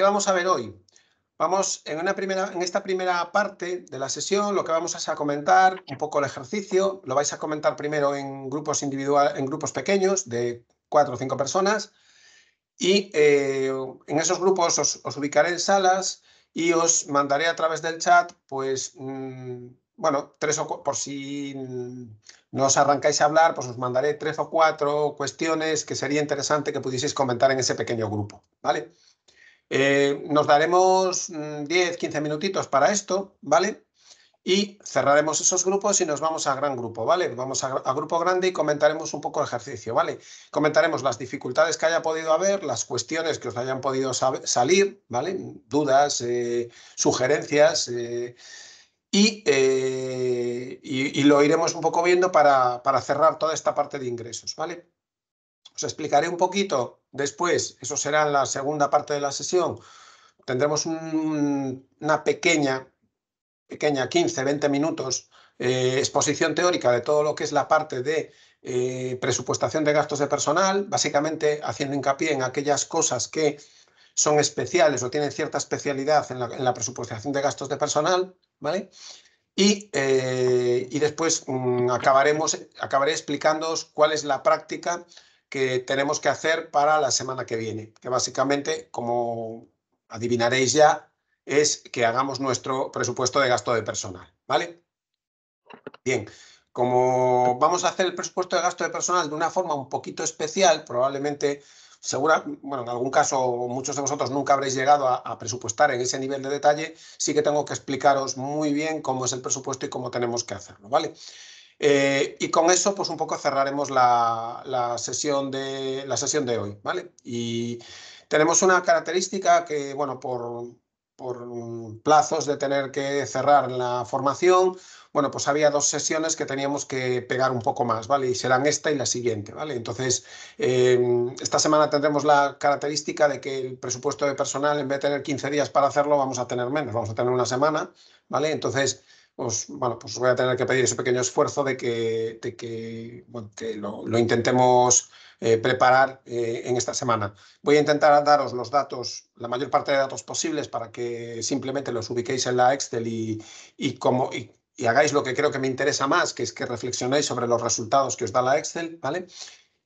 ¿Qué vamos a ver hoy? Vamos en, una primera, en esta primera parte de la sesión, lo que vamos a comentar un poco el ejercicio. Lo vais a comentar primero en grupos individual, en grupos pequeños de cuatro o cinco personas. Y eh, en esos grupos os, ubicaré en salas y os mandaré a través del chat, pues, mm, bueno, tres o por si no os arrancáis a hablar, pues os mandaré tres o cuatro cuestiones que sería interesante que pudieseis comentar en ese pequeño grupo, ¿vale? Eh, nos daremos 10, mm, 15 minutitos para esto, ¿vale? Y cerraremos esos grupos y nos vamos a gran grupo, ¿vale? Vamos a, grupo grande y comentaremos un poco el ejercicio, ¿vale? Comentaremos las dificultades que haya podido haber, las cuestiones que os hayan podido salir, ¿vale? Dudas, eh, sugerencias eh, y, lo iremos un poco viendo para cerrar toda esta parte de ingresos, ¿vale? Os explicaré un poquito después, eso será en la segunda parte de la sesión. Tendremos una pequeña, pequeña 15, 20 minutos, eh, exposición teórica de todo lo que es la parte de eh, presupuestación de gastos de personal, básicamente haciendo hincapié en aquellas cosas que son especiales o tienen cierta especialidad en la, presupuestación de gastos de personal, ¿vale? Y, eh, después mm, acabaremos, acabaré explicándoos cuál es la práctica que tenemos que hacer para la semana que viene, que básicamente, como adivinaréis ya, es que hagamos nuestro presupuesto de gasto de personal, ¿vale? Bien, como vamos a hacer el presupuesto de gasto de personal de una forma un poquito especial, probablemente, segura, bueno, en algún caso muchos de vosotros nunca habréis llegado a, presupuestar en ese nivel de detalle, sí que tengo que explicaros muy bien cómo es el presupuesto y cómo tenemos que hacerlo, ¿vale? Eh, y con eso, pues un poco cerraremos la, la, sesión, de, la sesión de hoy, ¿vale? Y tenemos una característica que, bueno, por, por plazos de tener que cerrar la formación, bueno, pues había dos sesiones que teníamos que pegar un poco más, ¿vale? Y serán esta y la siguiente, ¿vale? Entonces, em, esta semana tendremos la característica de que el presupuesto de personal, en vez de tener 15 días para hacerlo, vamos a tener menos, vamos a tener una semana, ¿vale? Entonces, os, pues, bueno, pues voy a tener que pedir ese pequeño esfuerzo de que, que, lo, intentemos eh, preparar eh, en esta semana. Voy a intentar daros los datos, la mayor parte de datos posibles para que simplemente los ubiquéis en la Excel y, y como, y, hagáis lo que creo que me interesa más, que es que reflexionéis sobre los resultados que os da la Excel, ¿vale?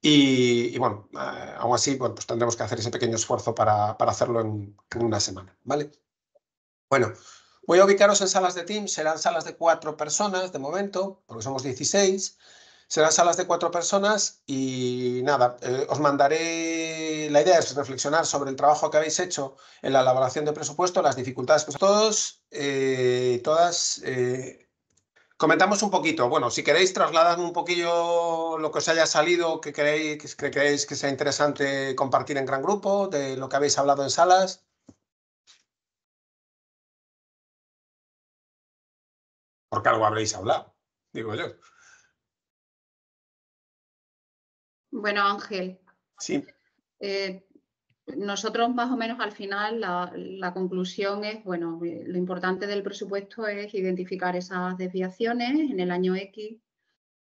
Y, bueno, eh, aún así, bueno, pues tendremos que hacer ese pequeño esfuerzo para, hacerlo en, una semana, ¿vale? Bueno, Voy a ubicaros en salas de Teams, serán salas de cuatro personas de momento, porque somos 16. Serán salas de cuatro personas y nada, eh, os mandaré, la idea es reflexionar sobre el trabajo que habéis hecho en la elaboración de presupuesto, las dificultades que os todos, eh, todas, eh, comentamos un poquito, bueno, si queréis trasladar un poquillo lo que os haya salido, que que, creéis que sea interesante compartir en gran grupo, de lo que habéis hablado en salas. Porque algo habréis hablado, digo yo. Bueno, Ángel. Sí. Eh, nosotros más o menos al final la, la, conclusión es, bueno, eh, lo importante del presupuesto es identificar esas desviaciones en el año X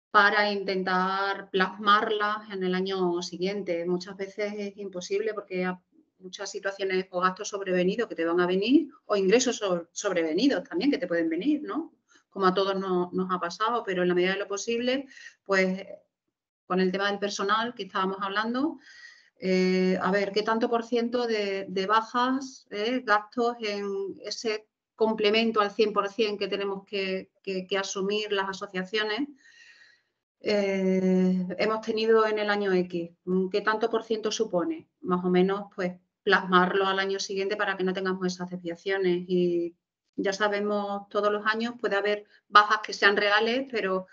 para intentar plasmarlas en el año siguiente. Muchas veces es imposible porque hay muchas situaciones o gastos sobrevenidos que te van a venir o ingresos sobrevenidos también que te pueden venir, ¿no? como a todos nos, ha pasado, pero en la medida de lo posible, pues con el tema del personal que estábamos hablando, eh, a ver, ¿qué tanto por ciento de, bajas, eh, gastos en ese complemento al 100% que tenemos que, que, asumir las asociaciones? Eh, hemos tenido en el año X, ¿qué tanto por ciento supone? Más o menos, pues, plasmarlo al año siguiente para que no tengamos esas desviaciones y ya sabemos, todos los años puede haber bajas que sean reales, pero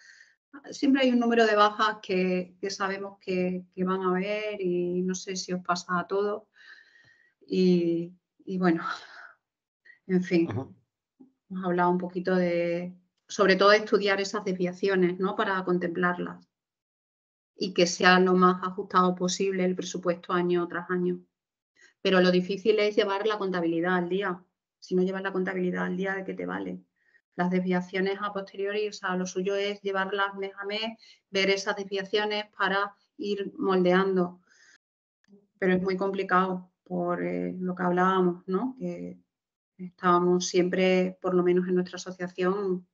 siempre hay un número de bajas que, sabemos que, van a haber y no sé si os pasa a todos. Y, bueno, en fin, hemos hablado un poquito de, sobre todo, estudiar esas desviaciones, ¿no? Para contemplarlas y que sea lo más ajustado posible el presupuesto año tras año. Pero lo difícil es llevar la contabilidad al día si no llevas la contabilidad al día, ¿de que te vale? Las desviaciones a posteriori, o sea, lo suyo es llevarlas mes a mes, ver esas desviaciones para ir moldeando. Pero es muy complicado por eh, lo que hablábamos, ¿no? Que estábamos siempre, por lo menos en nuestra asociación,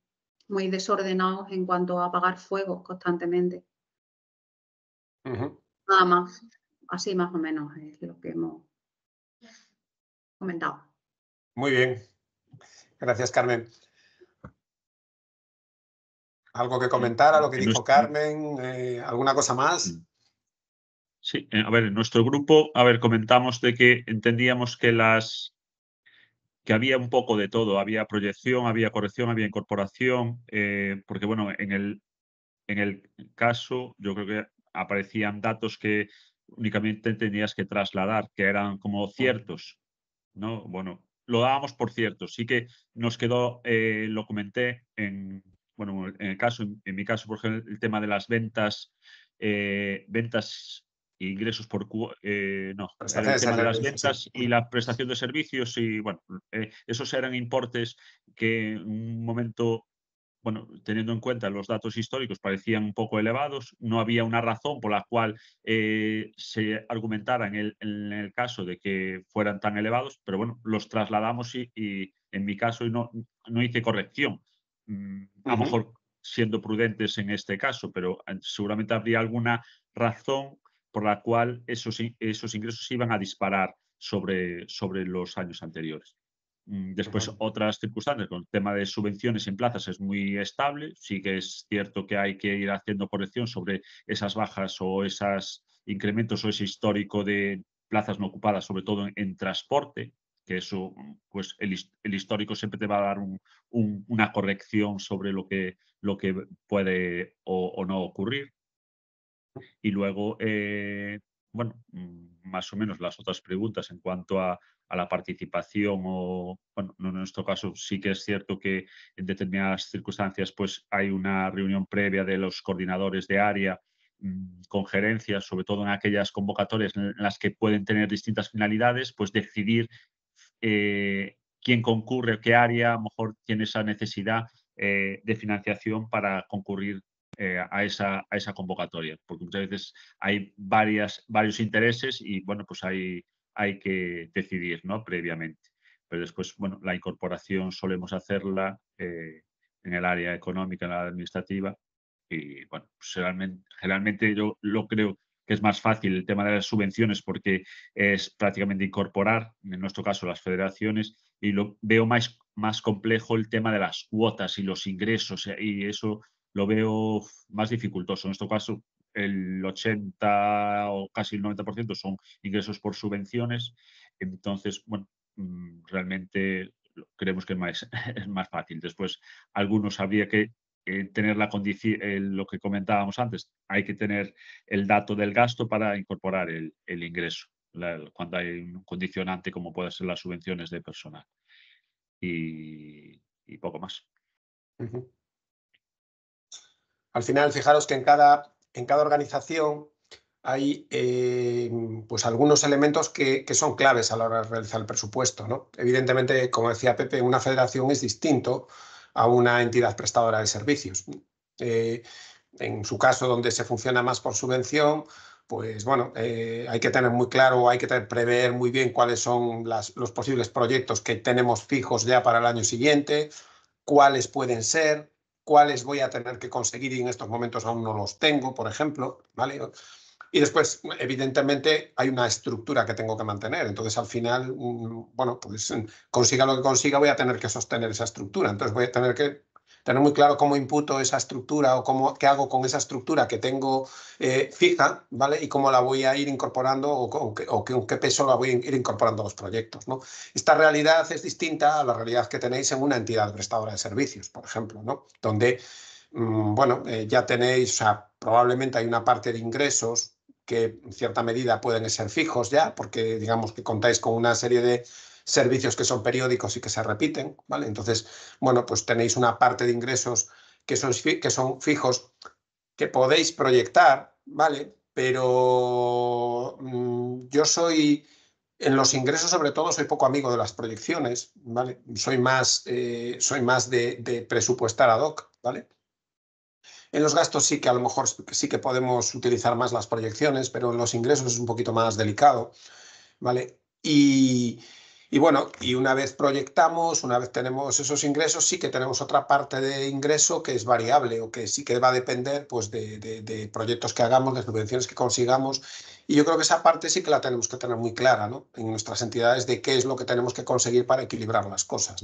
muy desordenados en cuanto a apagar fuego constantemente. Nada más, así más o menos es lo que hemos comentado. Muy bien. Gracias, Carmen. ¿Algo que comentar a lo que dijo Carmen? Eh, ¿Alguna cosa más? Sí, eh, a ver, en nuestro grupo, a ver, comentamos de que entendíamos que las que había un poco de todo, había proyección, había corrección, había incorporación, eh, porque bueno, en el, en el caso yo creo que aparecían datos que únicamente tenías que trasladar, que eran como ciertos, ¿no? Bueno, lo dábamos por cierto. Sí que nos quedó, eh, lo comenté en, bueno, en el caso, en, mi caso, por ejemplo, el tema de las ventas, eh, ventas e ingresos por eh, no, el tema de, las ventas y la prestación de servicios y bueno, eh, esos eran importes que en un momento bueno, teniendo en cuenta los datos históricos, parecían un poco elevados. No había una razón por la cual eh, se argumentara en el, caso de que fueran tan elevados, pero bueno, los trasladamos y, en mi caso no, no hice corrección. Mm, a lo mejor siendo prudentes en este caso, pero eh, seguramente habría alguna razón por la cual esos, esos ingresos iban a disparar sobre, sobre los años anteriores. Mm, después, otras circunstancias, con el tema de subvenciones en plazas es muy estable. Sí que es cierto que hay que ir haciendo corrección sobre esas bajas o esos incrementos o ese histórico de plazas no ocupadas, sobre todo en, transporte, que eso, mm, pues el, histórico siempre te va a dar una corrección sobre lo que, lo que puede o, no ocurrir. Y luego, eh, bueno, mm, más o menos las otras preguntas en cuanto a, la participación o, bueno, en nuestro caso sí que es cierto que en determinadas circunstancias pues hay una reunión previa de los coordinadores de área mm, con gerencias, sobre todo en aquellas convocatorias en las que pueden tener distintas finalidades, pues decidir eh, quién concurre, qué área, a lo mejor tiene esa necesidad eh, de financiación para concurrir eh, a, esa, convocatoria, porque muchas veces hay varias, varios intereses y bueno, pues hay, hay que decidir ¿no? previamente. Pero después, bueno, la incorporación solemos hacerla eh, en el área económica, en la administrativa. Y bueno, pues generalmente, generalmente yo lo creo que es más fácil el tema de las subvenciones porque es prácticamente incorporar, en nuestro caso, las federaciones, y lo veo más, más complejo el tema de las cuotas y los ingresos, y eso lo veo más dificultoso. En este caso, el 80 o casi el 90% son ingresos por subvenciones. Entonces, bueno, mm, realmente creemos que es más, es más fácil. Después, algunos habría que eh, tener la condición, eh, lo que comentábamos antes, hay que tener el dato del gasto para incorporar el, el ingreso, cuando hay un condicionante como pueden ser las subvenciones de personal y, poco más. Al final, fijaros que en cada, en cada organización hay eh, pues algunos elementos que, son claves a la hora de realizar el presupuesto. ¿no? Evidentemente, como decía Pepe, una federación es distinto a una entidad prestadora de servicios. Eh, en su caso, donde se funciona más por subvención, pues bueno, eh, hay que tener muy claro, hay que prever muy bien cuáles son los posibles proyectos que tenemos fijos ya para el año siguiente, cuáles pueden ser, cuáles voy a tener que conseguir y en estos momentos aún no los tengo, por ejemplo, ¿vale? Y después, evidentemente, hay una estructura que tengo que mantener. Entonces, al final, mm, bueno, pues consiga lo que consiga, voy a tener que sostener esa estructura. Entonces, voy a tener que tener muy claro cómo imputo esa estructura o cómo, qué hago con esa estructura que tengo eh, fija, ¿vale? Y cómo la voy a ir incorporando o, o, qué peso la voy a ir incorporando a los proyectos, ¿no? Esta realidad es distinta a la realidad que tenéis en una entidad prestadora de servicios, por ejemplo, ¿no? Donde, mm, bueno, eh, ya tenéis, o sea, probablemente hay una parte de ingresos que en cierta medida pueden ser fijos ya, porque digamos que contáis con una serie de servicios que son periódicos y que se repiten, ¿vale? Entonces, bueno, pues tenéis una parte de ingresos que son, que son fijos que podéis proyectar, ¿vale? Pero mm, yo soy, en los ingresos sobre todo, soy poco amigo de las proyecciones, ¿vale? Soy más, eh, soy más de, de presupuestar ad hoc, ¿vale? En los gastos sí que a lo mejor sí que podemos utilizar más las proyecciones, pero en los ingresos es un poquito más delicado, ¿vale? Y, y bueno, y una vez proyectamos, una vez tenemos esos ingresos, sí que tenemos otra parte de ingreso que es variable o que sí que va a depender pues, de, proyectos que hagamos, de subvenciones que consigamos. Y yo creo que esa parte sí que la tenemos que tener muy clara en nuestras entidades de qué es lo que tenemos que conseguir para equilibrar las cosas.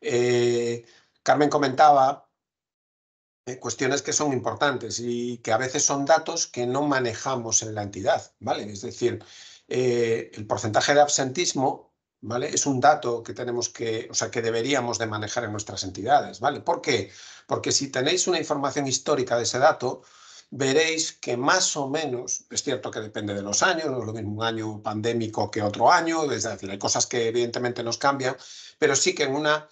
Eh, Carmen comentaba eh, cuestiones que son importantes y que a veces son datos que no manejamos en la entidad. ¿vale? Es decir, eh, el porcentaje de absentismo es un dato que tenemos que, o sea, que deberíamos de manejar en nuestras entidades, ¿vale? ¿Por qué? Porque si tenéis una información histórica de ese dato, veréis que más o menos, es cierto que depende de los años, no es lo mismo un año pandémico que otro año, es decir, hay cosas que evidentemente nos cambian, pero sí que en una,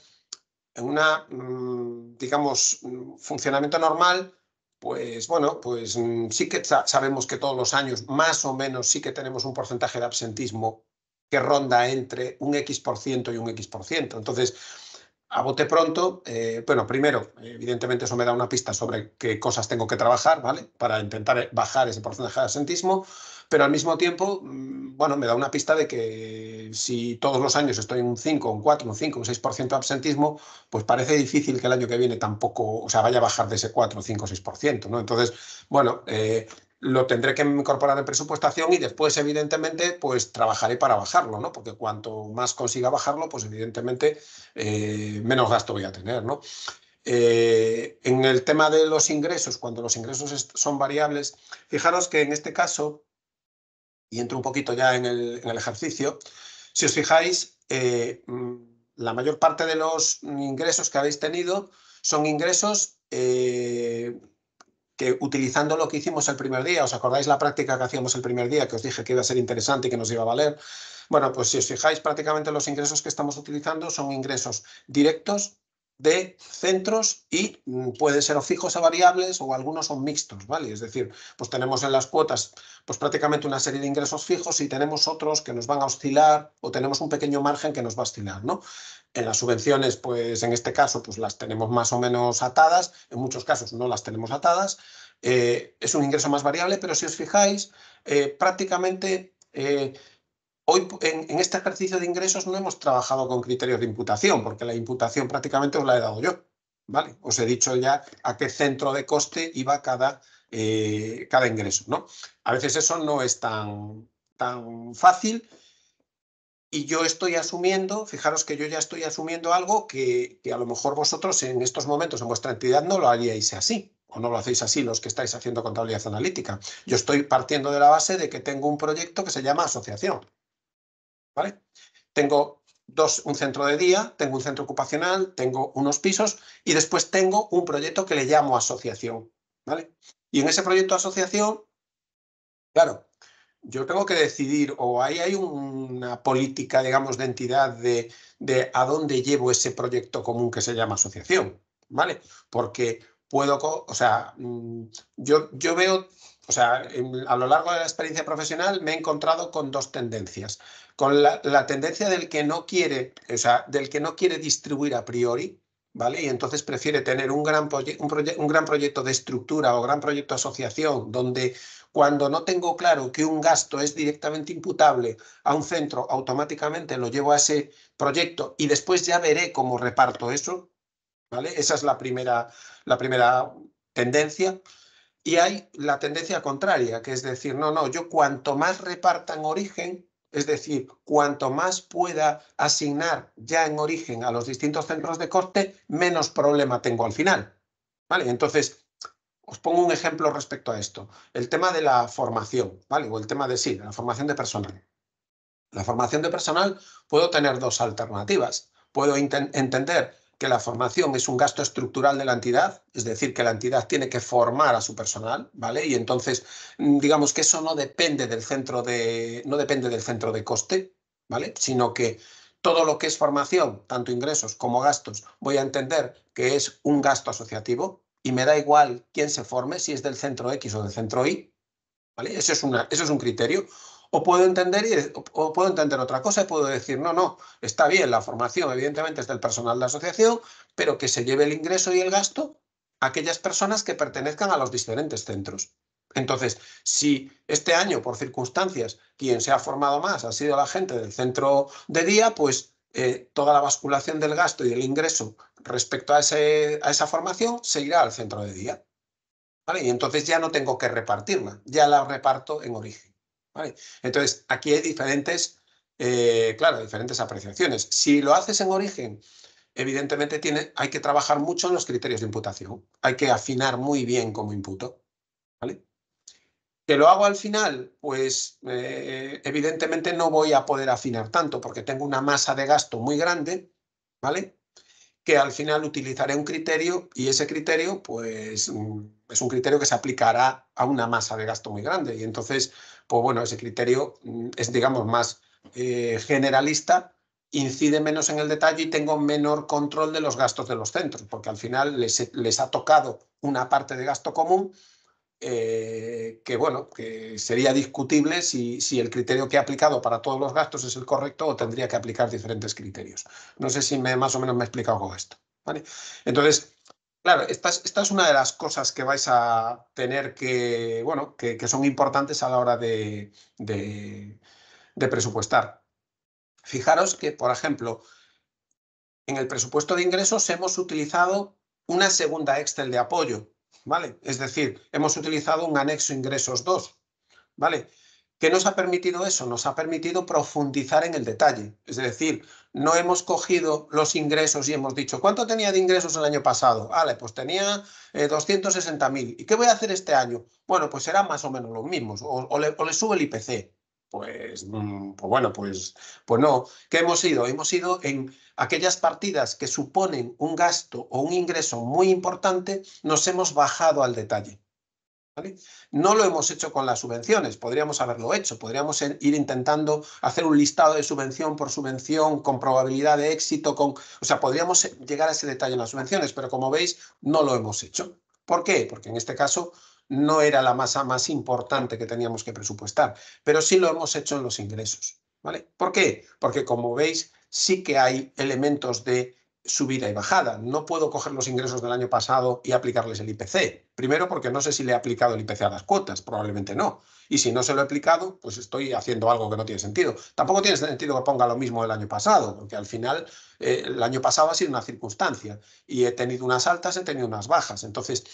en una mm, digamos, mm, funcionamiento normal, pues bueno, pues mm, sí que sabemos que todos los años más o menos sí que tenemos un porcentaje de absentismo que ronda entre un X% y un X%. Entonces, a bote pronto, eh, bueno, primero, evidentemente eso me da una pista sobre qué cosas tengo que trabajar, ¿vale? Para intentar bajar ese porcentaje de absentismo, pero al mismo tiempo, mm, bueno, me da una pista de que si todos los años estoy en un 5, un 4, un 5, un 6% de absentismo, pues parece difícil que el año que viene tampoco, o sea, vaya a bajar de ese 4, 5, 6%, ¿no? Entonces, bueno, eh, lo tendré que incorporar en presupuestación y después, evidentemente, pues trabajaré para bajarlo, ¿no? Porque cuanto más consiga bajarlo, pues evidentemente eh, menos gasto voy a tener, ¿no? Eh, en el tema de los ingresos, cuando los ingresos son variables, fijaros que en este caso, y entro un poquito ya en el, ejercicio, si os fijáis, eh, mm, la mayor parte de los ingresos que habéis tenido son ingresos utilizando lo que hicimos el primer día, ¿os acordáis la práctica que hacíamos el primer día, que os dije que iba a ser interesante y que nos iba a valer? Bueno, pues si os fijáis, prácticamente los ingresos que estamos utilizando son ingresos directos de centros y mm, pueden ser fijos a variables o algunos son mixtos, ¿vale? Es decir, pues tenemos en las cuotas pues prácticamente una serie de ingresos fijos y tenemos otros que nos van a oscilar o tenemos un pequeño margen que nos va a oscilar, ¿no? En las subvenciones, pues en este caso, pues las tenemos más o menos atadas, en muchos casos no las tenemos atadas, eh, es un ingreso más variable, pero si os fijáis, eh, prácticamente... Eh, Hoy, en, este ejercicio de ingresos, no hemos trabajado con criterios de imputación, porque la imputación prácticamente os la he dado yo. ¿vale? Os he dicho ya a qué centro de coste iba cada, eh, cada ingreso. ¿no? A veces eso no es tan, tan fácil y yo estoy asumiendo, fijaros que yo ya estoy asumiendo algo que, que, a lo mejor vosotros en estos momentos en vuestra entidad no lo haríais así, o no lo hacéis así los que estáis haciendo contabilidad analítica. Yo estoy partiendo de la base de que tengo un proyecto que se llama asociación. ¿vale? Tengo dos, un centro de día, tengo un centro ocupacional, tengo unos pisos y después tengo un proyecto que le llamo asociación, ¿vale? Y en ese proyecto asociación, claro, yo tengo que decidir, o ahí hay una política, digamos, de entidad de, a dónde llevo ese proyecto común que se llama asociación, ¿vale? Porque puedo, o sea, mm, yo, yo veo o sea, a lo largo de la experiencia profesional me he encontrado con dos tendencias. Con la, tendencia del que no quiere, del que no quiere distribuir a priori, ¿vale? Y entonces prefiere tener un gran, gran proyecto de estructura o gran proyecto de asociación donde cuando no tengo claro que un gasto es directamente imputable a un centro, automáticamente lo llevo a ese proyecto y después ya veré cómo reparto eso, ¿vale? Esa es la primera, la primera tendencia. Y hay la tendencia contraria, que es decir, no, no, yo cuanto más repartan origen, es decir, cuanto más pueda asignar ya en origen a los distintos centros de corte, menos problema tengo al final. ¿Vale? Entonces, os pongo un ejemplo respecto a esto. El tema de la formación, ¿vale? O el tema de sí, la formación de personal. La formación de personal puedo tener dos alternativas. Puedo entender que la formación es un gasto estructural de la entidad, es decir, que la entidad tiene que formar a su personal, ¿vale? Y entonces, mm, digamos que eso no depende del centro de, no depende del centro de coste, ¿vale? Sino que todo lo que es formación, tanto ingresos como gastos, voy a entender que es un gasto asociativo y me da igual quién se forme, si es del centro X o del centro Y, ¿vale? Eso es, una, eso es un criterio. O puedo entender, y, puedo entender otra cosa y puedo decir, no, no, está bien, la formación evidentemente es del personal de asociación, pero que se lleve el ingreso y el gasto a aquellas personas que pertenezcan a los diferentes centros. Entonces, si este año, por circunstancias, quien se ha formado más ha sido la gente del centro de día, pues eh, toda la basculación del gasto y el ingreso respecto a, a esa formación se irá al centro de día. ¿Vale? Y entonces ya no tengo que repartirla, ya la reparto en origen. Entonces, aquí hay diferentes, eh, claro, diferentes apreciaciones. Si lo haces en origen, evidentemente tiene, hay que trabajar mucho en los criterios de imputación. Hay que afinar muy bien como imputo. ¿vale? ¿Que lo hago al final? Pues eh, evidentemente no voy a poder afinar tanto porque tengo una masa de gasto muy grande, ¿vale? Que al final utilizaré un criterio y ese criterio, pues, mm, es un criterio que se aplicará a una masa de gasto muy grande y entonces, o pues bueno, ese criterio mm, es, digamos, más eh, generalista, incide menos en el detalle y tengo menor control de los gastos de los centros, porque al final les, ha tocado una parte de gasto común eh, que, bueno, que sería discutible si, si, el criterio que he aplicado para todos los gastos es el correcto o tendría que aplicar diferentes criterios. No sé si me, más o menos me he explicado con esto. ¿vale? Entonces, Claro, esta es, una de las cosas que vais a tener que, bueno, que, son importantes a la hora de, de, presupuestar. Fijaros que, por ejemplo, en el presupuesto de ingresos hemos utilizado una segunda Excel de apoyo, ¿vale? Es decir, hemos utilizado un anexo ingresos 2, ¿vale? ¿Qué nos ha permitido eso? Nos ha permitido profundizar en el detalle. Es decir, no hemos cogido los ingresos y hemos dicho, ¿cuánto tenía de ingresos el año pasado? Vale, pues tenía 260.000. Eh, ¿Y qué voy a hacer este año? Bueno, pues será más o menos los mismos. O, le, sube el IPC. Pues, mm, pues, bueno, pues, pues no. ¿Qué hemos ido? Hemos ido en aquellas partidas que suponen un gasto o un ingreso muy importante, nos hemos bajado al detalle. No lo hemos hecho con las subvenciones, podríamos haberlo hecho, podríamos ir intentando hacer un listado de subvención por subvención, con probabilidad de éxito, con, o sea, podríamos llegar a ese detalle en las subvenciones, pero como veis, no lo hemos hecho. ¿Por qué? Porque en este caso no era la masa más importante que teníamos que presupuestar, pero sí lo hemos hecho en los ingresos. ¿Por qué? Porque como veis, sí que hay elementos de subida y bajada. No puedo coger los ingresos del año pasado y aplicarles el IPC. Primero porque no sé si le he aplicado el IPC a las cuotas, probablemente no. Y si no se lo he aplicado, pues estoy haciendo algo que no tiene sentido. Tampoco tiene sentido que ponga lo mismo del año pasado, porque al final eh, el año pasado ha sido una circunstancia y he tenido unas altas, he tenido unas bajas. Entonces,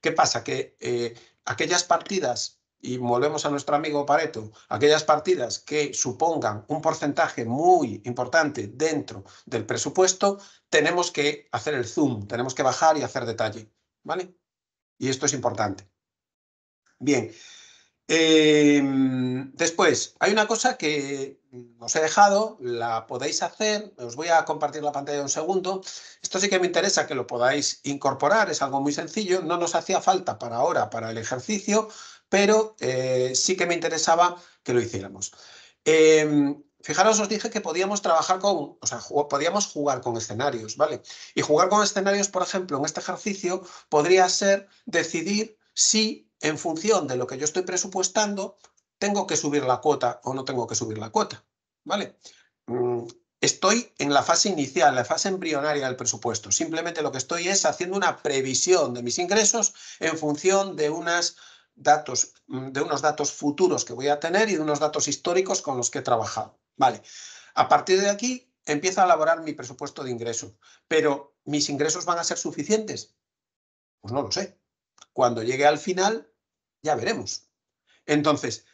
¿qué pasa? Que eh, aquellas partidas y volvemos a nuestro amigo Pareto, aquellas partidas que supongan un porcentaje muy importante dentro del presupuesto, tenemos que hacer el zoom, tenemos que bajar y hacer detalle. ¿Vale? Y esto es importante. Bien. Em, después, hay una cosa que os he dejado, la podéis hacer, os voy a compartir la pantalla un segundo. Esto sí que me interesa que lo podáis incorporar, es algo muy sencillo, no nos hacía falta para ahora, para el ejercicio, pero eh, sí que me interesaba que lo hiciéramos. Em, fijaros, os dije que podíamos trabajar con, o sea, podíamos jugar con escenarios, ¿vale? Y jugar con escenarios, por ejemplo, en este ejercicio podría ser decidir si en función de lo que yo estoy presupuestando, tengo que subir la cuota o no tengo que subir la cuota, ¿vale? Mm, estoy en la fase inicial, la fase embrionaria del presupuesto. Simplemente lo que estoy es haciendo una previsión de mis ingresos en función de unas datos, mm, de unos datos futuros que voy a tener y de unos datos históricos con los que he trabajado. Vale, a partir de aquí empiezo a elaborar mi presupuesto de ingresos, pero ¿mis ingresos van a ser suficientes? Pues no lo sé. Cuando llegue al final, ya veremos. Entonces,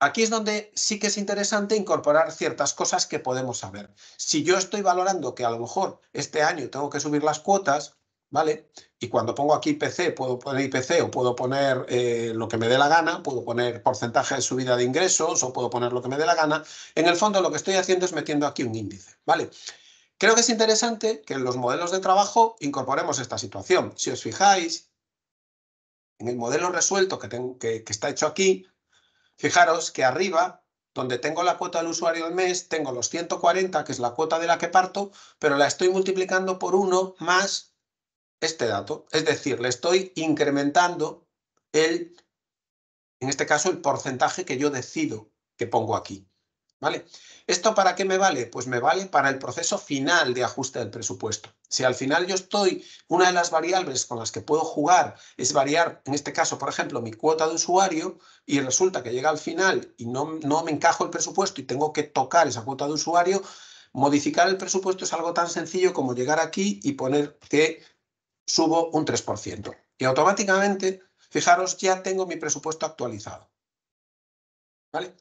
aquí es donde sí que es interesante incorporar ciertas cosas que podemos saber. Si yo estoy valorando que a lo mejor este año tengo que subir las cuotas, ¿vale? Y cuando pongo aquí IPC, puedo poner IPC o puedo poner eh, lo que me dé la gana, puedo poner porcentaje de subida de ingresos o puedo poner lo que me dé la gana. En el fondo lo que estoy haciendo es metiendo aquí un índice, ¿vale? Creo que es interesante que en los modelos de trabajo incorporemos esta situación. Si os fijáis, en el modelo resuelto que, que, está hecho aquí, fijaros que arriba donde tengo la cuota del usuario al mes, tengo los 140, que es la cuota de la que parto, pero la estoy multiplicando por 1 más este dato. Es decir, le estoy incrementando el, en este caso, el porcentaje que yo decido que pongo aquí. ¿Vale? ¿Esto para qué me vale? Pues me vale para el proceso final de ajuste del presupuesto. Si al final yo estoy, una de las variables con las que puedo jugar es variar, en este caso, por ejemplo, mi cuota de usuario y resulta que llega al final y no, no me encajo el presupuesto y tengo que tocar esa cuota de usuario, modificar el presupuesto es algo tan sencillo como llegar aquí y poner que subo un 3%. Y automáticamente, fijaros, ya tengo mi presupuesto actualizado. ¿Vale?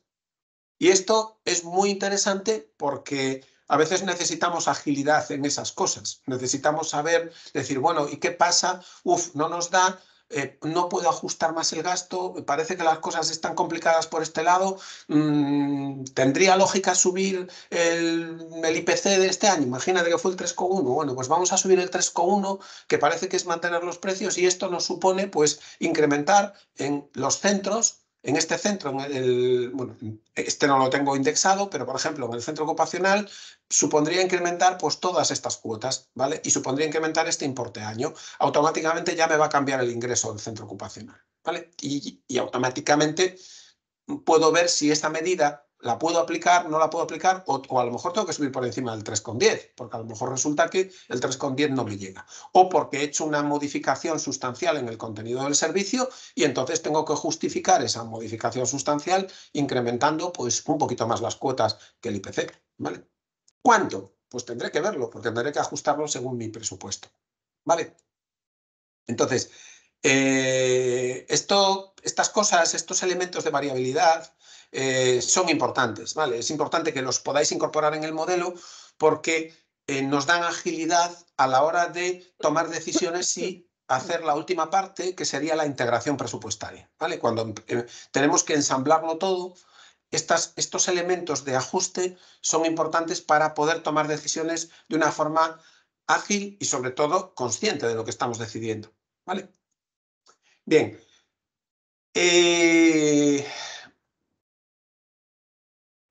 Y esto es muy interesante porque a veces necesitamos agilidad en esas cosas. Necesitamos saber, decir, bueno, ¿y qué pasa? Uf, no nos da, eh, no puedo ajustar más el gasto, parece que las cosas están complicadas por este lado, mm, ¿tendría lógica subir el, el, IPC de este año? Imagínate que fue el 3,1, bueno, pues vamos a subir el 3,1, que parece que es mantener los precios y esto nos supone pues incrementar en los centros en este centro, el, bueno, este no lo tengo indexado, pero por ejemplo, en el centro ocupacional supondría incrementar pues todas estas cuotas, ¿vale? Y supondría incrementar este importe año. Automáticamente ya me va a cambiar el ingreso del centro ocupacional, ¿vale? Y, y automáticamente puedo ver si esta medida ¿La puedo aplicar? ¿No la puedo aplicar? O, a lo mejor tengo que subir por encima del 3,10, porque a lo mejor resulta que el 3,10 no me llega. O porque he hecho una modificación sustancial en el contenido del servicio y entonces tengo que justificar esa modificación sustancial incrementando pues, un poquito más las cuotas que el IPC. ¿vale? ¿Cuánto? Pues tendré que verlo, porque tendré que ajustarlo según mi presupuesto. ¿vale? Entonces, eh, esto, estas cosas, estos elementos de variabilidad, eh, son importantes, ¿vale? Es importante que los podáis incorporar en el modelo porque eh, nos dan agilidad a la hora de tomar decisiones y hacer la última parte, que sería la integración presupuestaria, ¿vale? Cuando eh, tenemos que ensamblarlo todo, estos elementos de ajuste son importantes para poder tomar decisiones de una forma ágil y sobre todo consciente de lo que estamos decidiendo. ¿vale? Bien.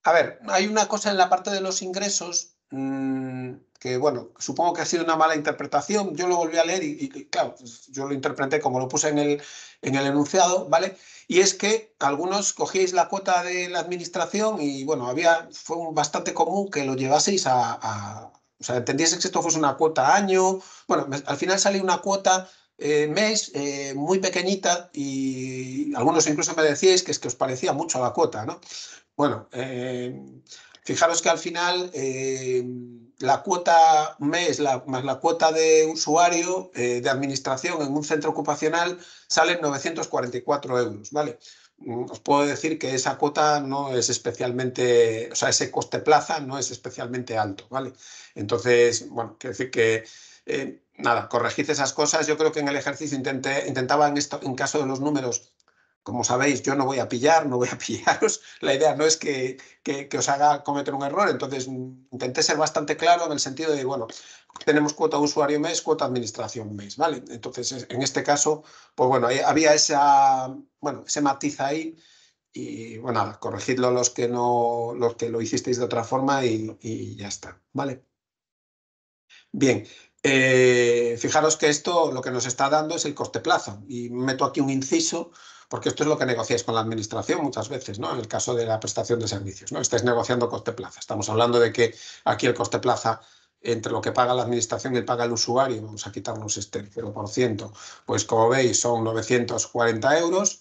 A ver, hay una cosa en la parte de los ingresos mm, que, bueno, supongo que ha sido una mala interpretación. Yo lo volví a leer y, claro, pues, yo lo interpreté como lo puse en el, enunciado, ¿vale? Y es que algunos cogíais la cuota de la administración y, bueno, había, fue bastante común que lo llevaseis a, o sea, entendíais que esto fuese una cuota año. Bueno, al final salió una cuota eh, mes eh, muy pequeñita y algunos incluso me decíais que es que os parecía mucho la cuota, ¿no? Bueno, eh, fijaros que al final eh, la cuota mes más la cuota de usuario eh, de administración en un centro ocupacional sale 944 euros, ¿vale? Mm, os puedo decir que esa cuota no es especialmente, o sea, ese coste plaza no es especialmente alto, ¿vale? Entonces, bueno, quiero decir que nada, corregid esas cosas. Yo creo que en el ejercicio intenté, intentaba en, esto, en caso de los números como sabéis, yo no voy a pillar, no voy a pillaros. La idea no es que, os haga cometer un error. Entonces, mm, intenté ser bastante claro en el sentido de, bueno, tenemos cuota usuario mes, cuota administración mes, ¿vale? Entonces, en este caso, pues bueno, había esa, bueno, ese matiz ahí y, bueno, corregidlo los que, no, los que lo hicisteis de otra forma y, ya está, ¿vale? Bien, eh, fijaros que esto lo que nos está dando es el corte plazo y meto aquí un inciso porque esto es lo que negociáis con la administración muchas veces, ¿no? En el caso de la prestación de servicios, ¿no? Estáis negociando coste plaza. Estamos hablando de que aquí el coste plaza entre lo que paga la administración y el paga el usuario, vamos a quitarnos este 0%, pues como veis son 940 euros,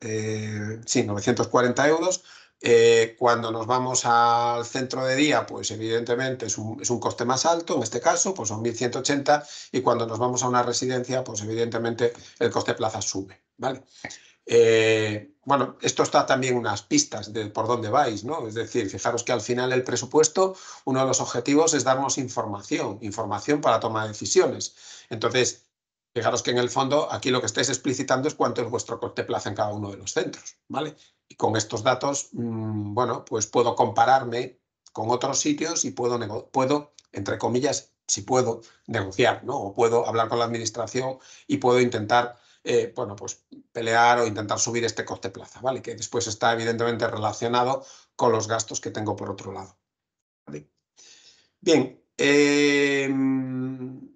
eh, sí, 940 euros. Eh, cuando nos vamos al centro de día, pues evidentemente es un, coste más alto, en este caso, pues son 1.180, y cuando nos vamos a una residencia, pues evidentemente el coste plaza sube, ¿vale? Eh, bueno, esto está también unas pistas de por dónde vais, ¿no? Es decir, fijaros que al final el presupuesto, uno de los objetivos es darnos información, información para toma de decisiones. Entonces, fijaros que en el fondo aquí lo que estáis explicitando es cuánto es vuestro corte plaza en cada uno de los centros, ¿vale? Y con estos datos, mm, bueno, pues puedo compararme con otros sitios y puedo, puedo entre comillas, si puedo, negociar, ¿no? O puedo hablar con la administración y puedo intentar eh, bueno, pues pelear o intentar subir este coste plaza, ¿vale? Que después está evidentemente relacionado con los gastos que tengo por otro lado. Bien. Em,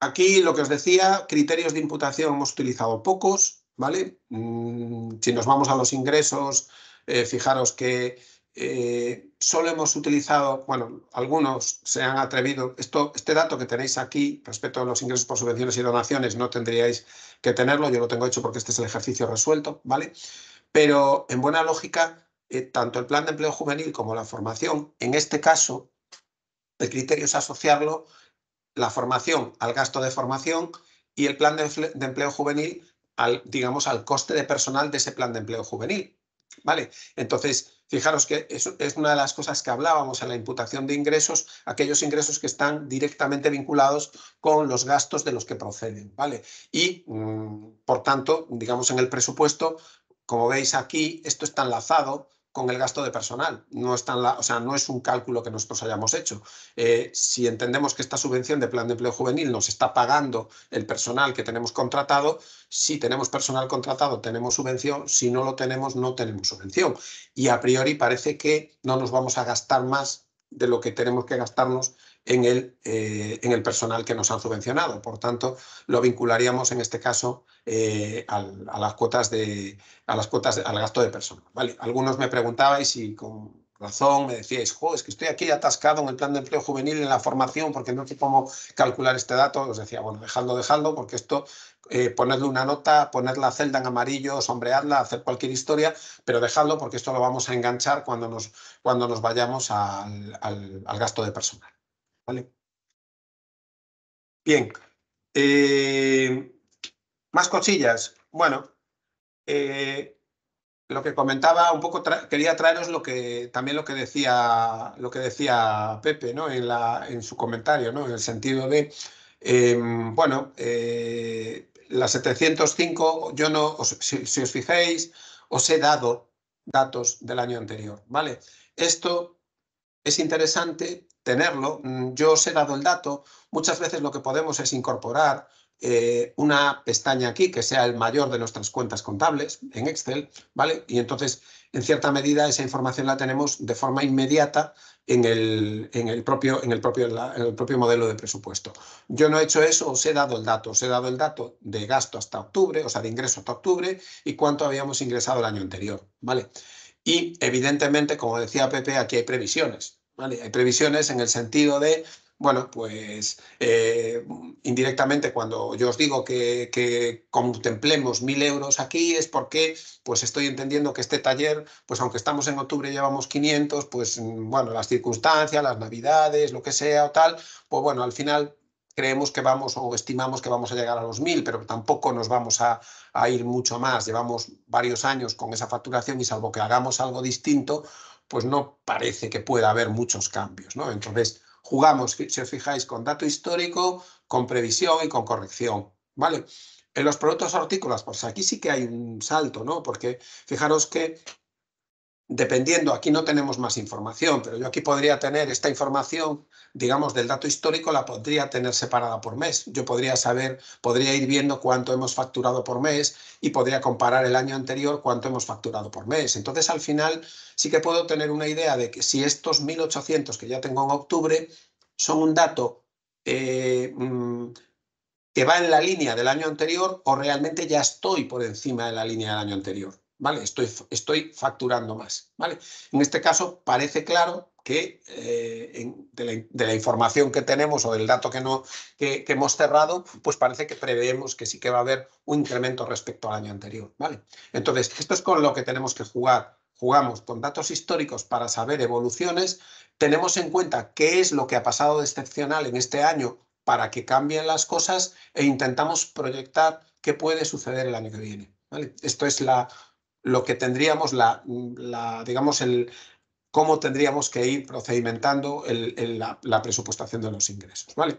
aquí lo que os decía, criterios de imputación hemos utilizado pocos, ¿vale? Mm, si nos vamos a los ingresos, eh, fijaros que eh, solo hemos utilizado, bueno, algunos se han atrevido, esto, este dato que tenéis aquí respecto a los ingresos por subvenciones y donaciones no tendríais que tenerlo, yo lo tengo hecho porque este es el ejercicio resuelto, ¿vale? Pero en buena lógica, eh, tanto el plan de empleo juvenil como la formación, en este caso, el criterio es asociarlo, la formación al gasto de formación y el plan de, de empleo juvenil al, digamos, al coste de personal de ese plan de empleo juvenil, ¿vale? Entonces, Fijaros que eso es una de las cosas que hablábamos en la imputación de ingresos, aquellos ingresos que están directamente vinculados con los gastos de los que proceden, ¿vale? Y, mm, por tanto, digamos en el presupuesto, como veis aquí, esto está enlazado, con el gasto de personal. No, es o sea, no es un cálculo que nosotros hayamos hecho. Eh, si entendemos que esta subvención de plan de empleo juvenil nos está pagando el personal que tenemos contratado, si tenemos personal contratado tenemos subvención, si no lo tenemos no tenemos subvención. Y a priori parece que no nos vamos a gastar más de lo que tenemos que gastarnos en el, eh, en el personal que nos han subvencionado. Por tanto, lo vincularíamos en este caso eh, al, a las cuotas de, a las cuotas al gasto de personal. Algunos me preguntabais y con razón me decíais, es que estoy aquí atascado en el plan de empleo juvenil, en la formación, porque no sé cómo calcular este dato. Os decía, bueno, dejadlo, dejadlo, porque esto eh, ponerle una nota, poner la celda en amarillo, sombrearla, hacer cualquier historia, pero dejadlo porque esto lo vamos a enganchar cuando nos, cuando nos vayamos al gasto de personal. ¿vale? Bien. Eh, más cosillas. Bueno, eh, lo que comentaba un poco, quería traeros lo que también lo que decía lo que decía Pepe, ¿no? En, la, en su comentario, ¿no? En el sentido de em, eh, bueno, la 705, yo no, si, si os fijáis, os he dado datos del año anterior, ¿vale? Esto es interesante tenerlo. Mm, yo os he dado el dato. Muchas veces lo que podemos es incorporar eh, una pestaña aquí que sea el mayor de nuestras cuentas contables en Excel, ¿vale? Y entonces, en cierta medida, esa información la tenemos de forma inmediata en el, en el, propio, en el, propio, en el propio modelo de presupuesto. Yo no he hecho eso, os he dado el dato. Os he dado el dato de gasto hasta octubre, o sea, de ingreso hasta octubre y cuánto habíamos ingresado el año anterior, ¿vale? Y, evidentemente, como decía Pepe, aquí hay previsiones. Hay previsiones en el sentido de bueno, pues eh, indirectamente cuando yo os digo que, contemplemos mil euros aquí es porque pues estoy entendiendo que este taller, pues aunque estamos en octubre llevamos 500, pues bueno, las circunstancias, las navidades, lo que sea o tal, pues bueno, al final creemos que vamos o estimamos que vamos a llegar a los mil, pero tampoco nos vamos a ir mucho más. Llevamos varios años con esa facturación y salvo que hagamos algo distinto, pues no parece que pueda haber muchos cambios. ¿no? Entonces, jugamos, si os fijáis, con dato histórico, con previsión y con corrección. ¿vale? En los productos hortícolas, pues aquí sí que hay un salto, ¿no? Porque fijaros que dependiendo, aquí no tenemos más información, pero yo aquí podría tener esta información digamos, del dato histórico la podría tener separada por mes. Yo podría saber, podría ir viendo cuánto hemos facturado por mes y podría comparar el año anterior cuánto hemos facturado por mes. Entonces, al final, sí que puedo tener una idea de que si estos 1.800 que ya tengo en octubre son un dato eh, mm, que va en la línea del año anterior o realmente ya estoy por encima de la línea del año anterior. ¿Vale? Estoy, estoy facturando más. ¿Vale? En este caso parece claro que eh, de, la, información que tenemos o del dato que, no, que, hemos cerrado, pues parece que preveemos que sí que va a haber un incremento respecto al año anterior. ¿vale? Entonces, esto es con lo que tenemos que jugar. Jugamos con datos históricos para saber evoluciones. Tenemos en cuenta qué es lo que ha pasado de excepcional en este año para que cambien las cosas e intentamos proyectar qué puede suceder el año que viene. ¿vale? Esto es la, lo que tendríamos, la, la digamos, el, cómo tendríamos que ir procedimentando la, presupuestación de los ingresos. ¿vale?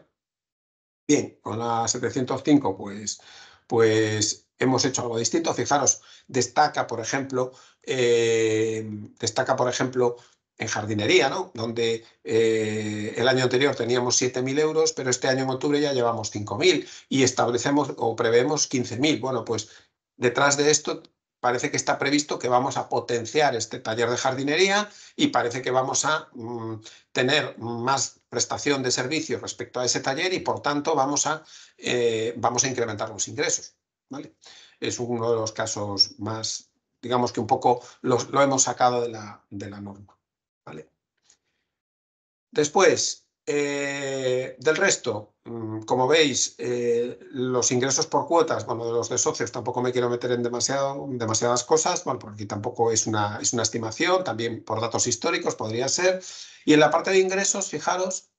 Bien, con la 705 pues, pues hemos hecho algo distinto. Fijaros, destaca, por ejemplo, eh, destaca, por ejemplo, en jardinería, ¿no? Donde eh, el año anterior teníamos 7.000 euros, pero este año en octubre ya llevamos 5.000 y establecemos o preveemos 15.000. Bueno, pues detrás de esto parece que está previsto que vamos a potenciar este taller de jardinería y parece que vamos a mm, tener más prestación de servicios respecto a ese taller y por tanto vamos a, eh, vamos a incrementar los ingresos. ¿vale? Es uno de los casos más, digamos que un poco lo hemos sacado de la, norma. ¿vale? Después, eh, del resto, Mm, como veis, eh, los ingresos por cuotas, bueno, de los de socios tampoco me quiero meter en demasiado, demasiadas cosas, bueno, porque tampoco es una, es una estimación, también por datos históricos podría ser. Y en la parte de ingresos, fijaros,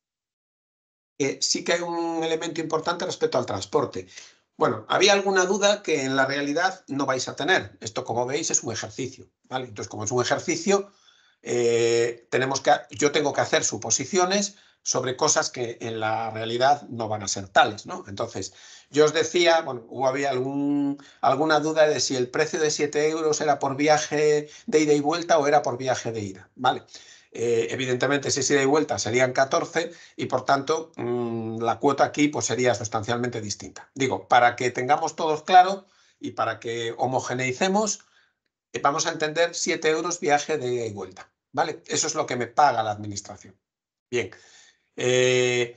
que sí que hay un elemento importante respecto al transporte. Bueno, había alguna duda que en la realidad no vais a tener. Esto, como veis, es un ejercicio, ¿vale? Entonces, como es un ejercicio, eh, tenemos que, yo tengo que hacer suposiciones sobre cosas que en la realidad no van a ser tales, ¿no? Entonces, yo os decía, bueno, hubo había alguna duda de si el precio de 7 euros era por viaje de ida y vuelta o era por viaje de ida, ¿vale? Eh, evidentemente, si es ida y vuelta, serían 14 y, por tanto, mm, la cuota aquí pues, sería sustancialmente distinta. Digo, para que tengamos todos claro y para que homogeneicemos, eh, vamos a entender 7 euros viaje de ida y vuelta, ¿vale? Eso es lo que me paga la administración. Bien. Eh,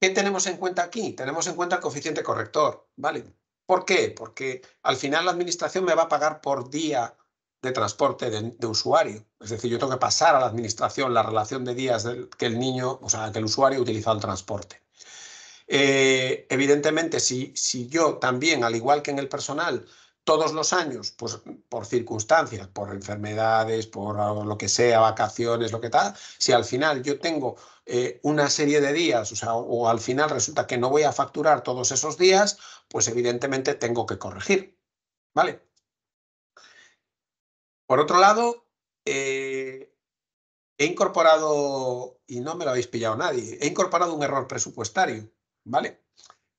¿Qué tenemos en cuenta aquí? Tenemos en cuenta el coeficiente corrector, ¿vale? ¿Por qué? Porque al final la administración me va a pagar por día de transporte de, usuario. Es decir, yo tengo que pasar a la administración la relación de días que el niño, o sea, que el usuario ha utilizado el transporte. Eh, evidentemente, si, si yo también, al igual que en el personal, todos los años, pues por circunstancias, por enfermedades, por lo que sea, vacaciones, lo que tal, si al final yo tengo eh, una serie de días, o al final resulta que no voy a facturar todos esos días, pues evidentemente tengo que corregir, ¿vale? Por otro lado, eh, he incorporado, y no me lo habéis pillado nadie, he incorporado un error presupuestario, ¿vale?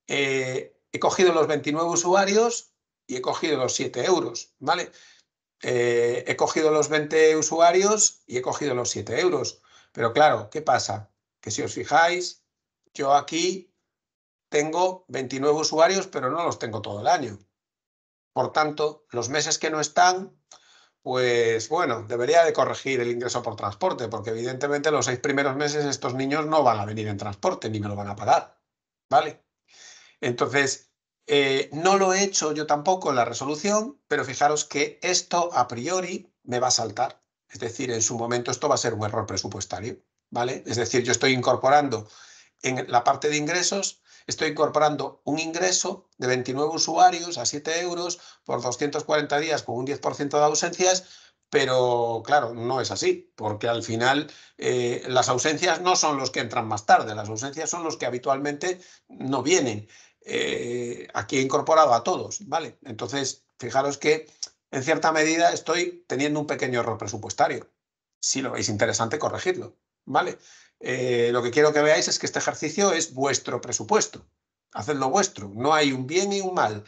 Eh, he cogido los 29 usuarios y he cogido los 7 euros, ¿vale? Eh, he cogido los 20 usuarios y he cogido los 7 euros. Pero claro, ¿qué pasa? Que si os fijáis, yo aquí tengo 29 usuarios, pero no los tengo todo el año. Por tanto, los meses que no están, pues bueno, debería de corregir el ingreso por transporte, porque evidentemente los seis primeros meses estos niños no van a venir en transporte ni me lo van a pagar, ¿vale? Entonces, eh, no lo he hecho yo tampoco en la resolución, pero fijaros que esto a priori me va a saltar. Es decir, en su momento esto va a ser un error presupuestario. ¿vale? Es decir, yo estoy incorporando en la parte de ingresos, estoy incorporando un ingreso de 29 usuarios a 7 euros por 240 días con un 10% de ausencias, pero claro, no es así, porque al final eh, las ausencias no son los que entran más tarde, las ausencias son los que habitualmente no vienen. Eh, aquí he incorporado a todos, ¿vale? Entonces, fijaros que en cierta medida estoy teniendo un pequeño error presupuestario. Si lo veis interesante, corregirlo, ¿vale? Eh, lo que quiero que veáis es que este ejercicio es vuestro presupuesto. Hacedlo vuestro, no hay un bien y un mal.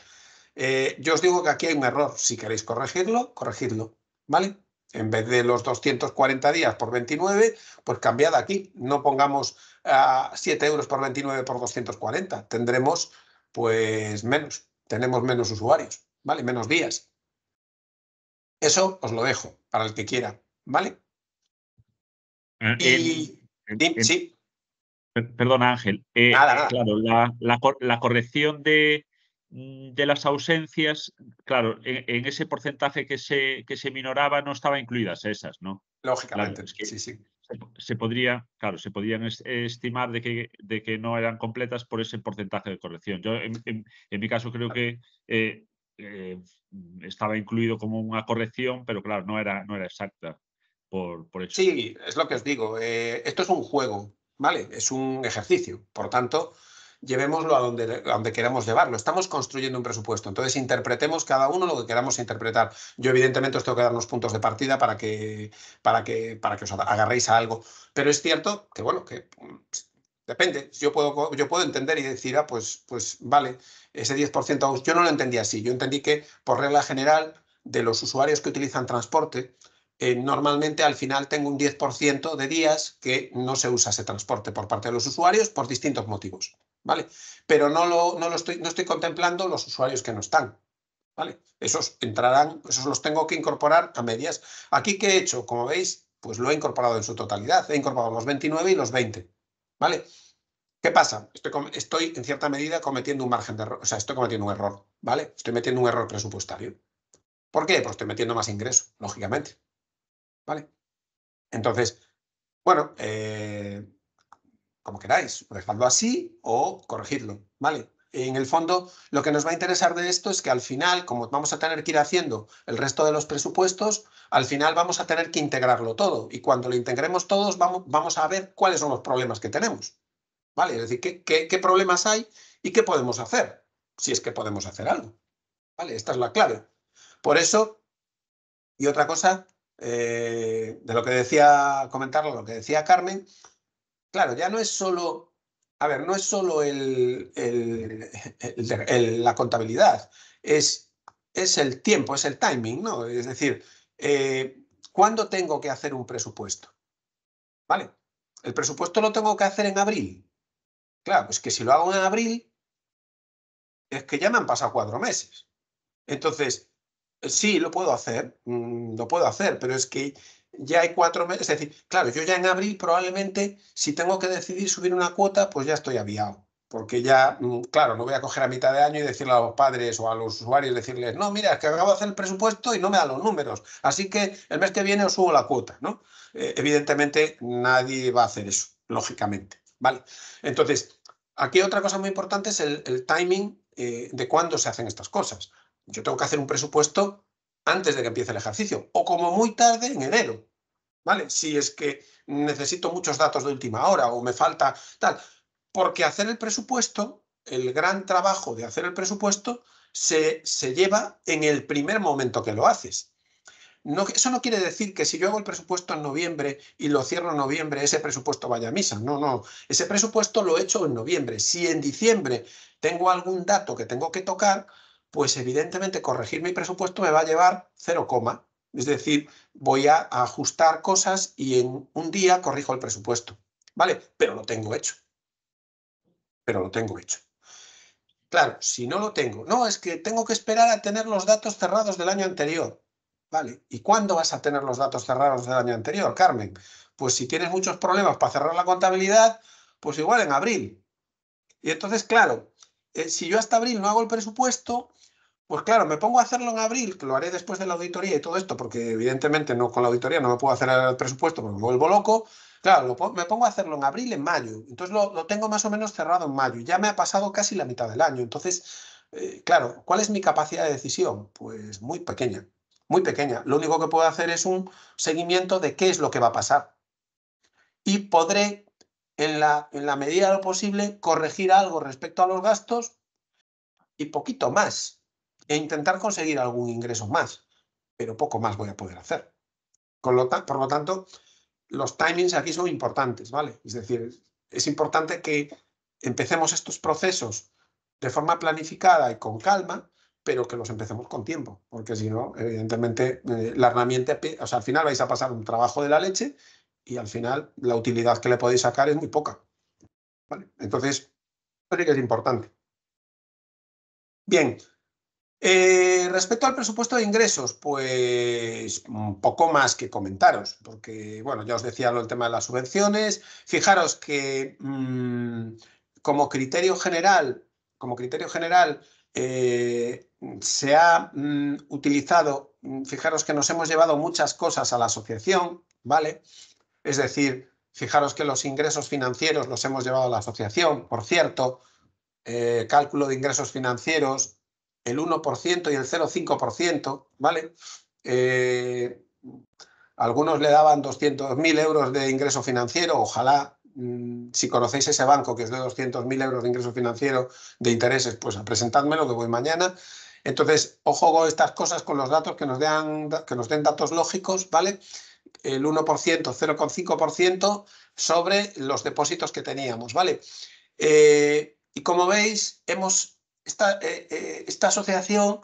Eh, yo os digo que aquí hay un error. Si queréis corregirlo, corregidlo, ¿vale? En vez de los 240 días por 29, pues cambiad aquí. No pongamos 7 ah, euros por 29 por 240. Tendremos pues menos, tenemos menos usuarios, ¿vale? Menos días. Eso os lo dejo para el que quiera, ¿vale? Eh, y, eh, eh, sí. Perdona, Ángel. Claro, la, la, corrección de, mm, de, las ausencias, claro, en, ese porcentaje que se, que se minoraba no estaba incluidas esas, ¿no? Lógicamente, sí, sí se, podría, claro, se podrían estimar de que, de que, no eran completas por ese porcentaje de corrección. Yo, en, mi caso, creo que eh, eh, estaba incluido como una corrección, pero claro, no era, no era exacta por, por Sí, es lo que os digo. Eh, esto es un juego, ¿vale? Es un ejercicio. Por tanto, llevémoslo a donde, queramos llevarlo. Estamos construyendo un presupuesto, entonces interpretemos cada uno lo que queramos interpretar. Yo evidentemente os tengo que dar unos puntos de partida para que, para que, para que os agarréis a algo, pero es cierto que, bueno, que mm, Depende, yo puedo, yo puedo entender y decir, ah, pues, pues vale, ese 10%, yo no lo entendí así, yo entendí que por regla general de los usuarios que utilizan transporte, eh, normalmente al final tengo un 10% de días que no se usa ese transporte por parte de los usuarios por distintos motivos. ¿vale? Pero no, lo, no, lo estoy, no estoy contemplando los usuarios que no están, ¿vale? Esos entrarán, esos los tengo que incorporar a medias. Aquí, ¿qué he hecho? Como veis, pues lo he incorporado en su totalidad. He incorporado los 29 y los 20, ¿vale? ¿Qué pasa? Estoy, en cierta medida cometiendo un margen de error, o sea, estoy cometiendo un error, ¿vale? Estoy metiendo un error presupuestario. ¿Por qué? Pues estoy metiendo más ingreso, lógicamente, ¿vale? Entonces, bueno, eh, como queráis, respaldo así o corregirlo, ¿vale? En el fondo, lo que nos va a interesar de esto es que al final, como vamos a tener que ir haciendo el resto de los presupuestos, al final vamos a tener que integrarlo todo. Y cuando lo integremos todos, vamos, vamos a ver cuáles son los problemas que tenemos. ¿Vale? Es decir, qué, qué, problemas hay y qué podemos hacer, si es que podemos hacer algo. ¿Vale? Esta es la clave. Por eso, y otra cosa, eh, de lo que decía, comentarlo, lo que decía Carmen, claro, ya no es solo, a ver, no es solo la contabilidad, es, es el tiempo, es el timing, ¿no? Es decir, eh, ¿cuándo tengo que hacer un presupuesto? ¿Vale? El presupuesto lo tengo que hacer en abril. Claro, pues que si lo hago en abril, es que ya me han pasado cuatro meses. Entonces, sí, lo puedo hacer, mm, lo puedo hacer, pero es que ya hay cuatro meses, es decir, claro, yo ya en abril probablemente, si tengo que decidir subir una cuota, pues ya estoy aviado, porque ya, mm, claro, no voy a coger a mitad de año y decirle a los padres o a los usuarios, decirles, no, mira, es que acabo de hacer el presupuesto y no me da los números, así que el mes que viene os subo la cuota, ¿no? Eh, evidentemente nadie va a hacer eso, lógicamente, ¿vale? Entonces, aquí otra cosa muy importante es el, timing eh, de cuándo se hacen estas cosas. Yo tengo que hacer un presupuesto antes de que empiece el ejercicio, o como muy tarde en enero, ¿vale? Si es que necesito muchos datos de última hora o me falta tal. Porque hacer el presupuesto, el gran trabajo de hacer el presupuesto, se, lleva en el primer momento que lo haces. eso no quiere decir que si yo hago el presupuesto en noviembre y lo cierro en noviembre, ese presupuesto vaya a misa. No, no. Ese presupuesto lo he hecho en noviembre. Si en diciembre tengo algún dato que tengo que tocar, pues evidentemente corregir mi presupuesto me va a llevar 0, es decir, voy a ajustar cosas y en un día corrijo el presupuesto, ¿vale? Pero lo tengo hecho. Pero lo tengo hecho. Claro, si no lo tengo, no, es que tengo que esperar a tener los datos cerrados del año anterior. Vale, ¿y cuándo vas a tener los datos cerrados del año anterior, Carmen? Pues si tienes muchos problemas para cerrar la contabilidad, pues igual en abril. Y entonces, claro, eh, si yo hasta abril no hago el presupuesto, pues claro, me pongo a hacerlo en abril, que lo haré después de la auditoría y todo esto, porque evidentemente no con la auditoría no me puedo hacer el presupuesto porque me vuelvo loco. Claro, me pongo a hacerlo en abril, en mayo. Entonces lo, tengo más o menos cerrado en mayo. Ya me ha pasado casi la mitad del año. Entonces, eh, claro, ¿cuál es mi capacidad de decisión? Pues muy pequeña, muy pequeña. Lo único que puedo hacer es un seguimiento de qué es lo que va a pasar. Y podré, en la, en la medida de lo posible, corregir algo respecto a los gastos y poquito más e intentar conseguir algún ingreso más, pero poco más voy a poder hacer. por lo tanto, los timings aquí son importantes, ¿vale? Es decir, es importante que empecemos estos procesos de forma planificada y con calma, pero que los empecemos con tiempo, porque si no, evidentemente, eh, la herramienta, o sea, al final vais a pasar un trabajo de la leche y al final la utilidad que le podéis sacar es muy poca. ¿vale? Entonces, creo que es importante. Bien, eh, respecto al presupuesto de ingresos, pues un mm, poco más que comentaros, porque bueno, ya os decía el tema de las subvenciones. Fijaros que mm, como criterio general, como criterio general, eh, se ha mm, utilizado, fijaros que nos hemos llevado muchas cosas a la asociación, ¿vale? Es decir, fijaros que los ingresos financieros los hemos llevado a la asociación, por cierto, eh, cálculo de ingresos financieros, el 1% y el 0,5%, ¿vale? Eh, algunos le daban 200.000 euros de ingreso financiero, ojalá mm, si conocéis ese banco que os dé 200.000 euros de ingreso financiero de intereses, pues presentádmelo que voy mañana. Entonces, ojo con estas cosas, con los datos que nos, den, que nos den datos lógicos, ¿vale? El 1%, 0,5% sobre los depósitos que teníamos, ¿vale? Eh, y como veis, hemos esta, eh, eh, esta asociación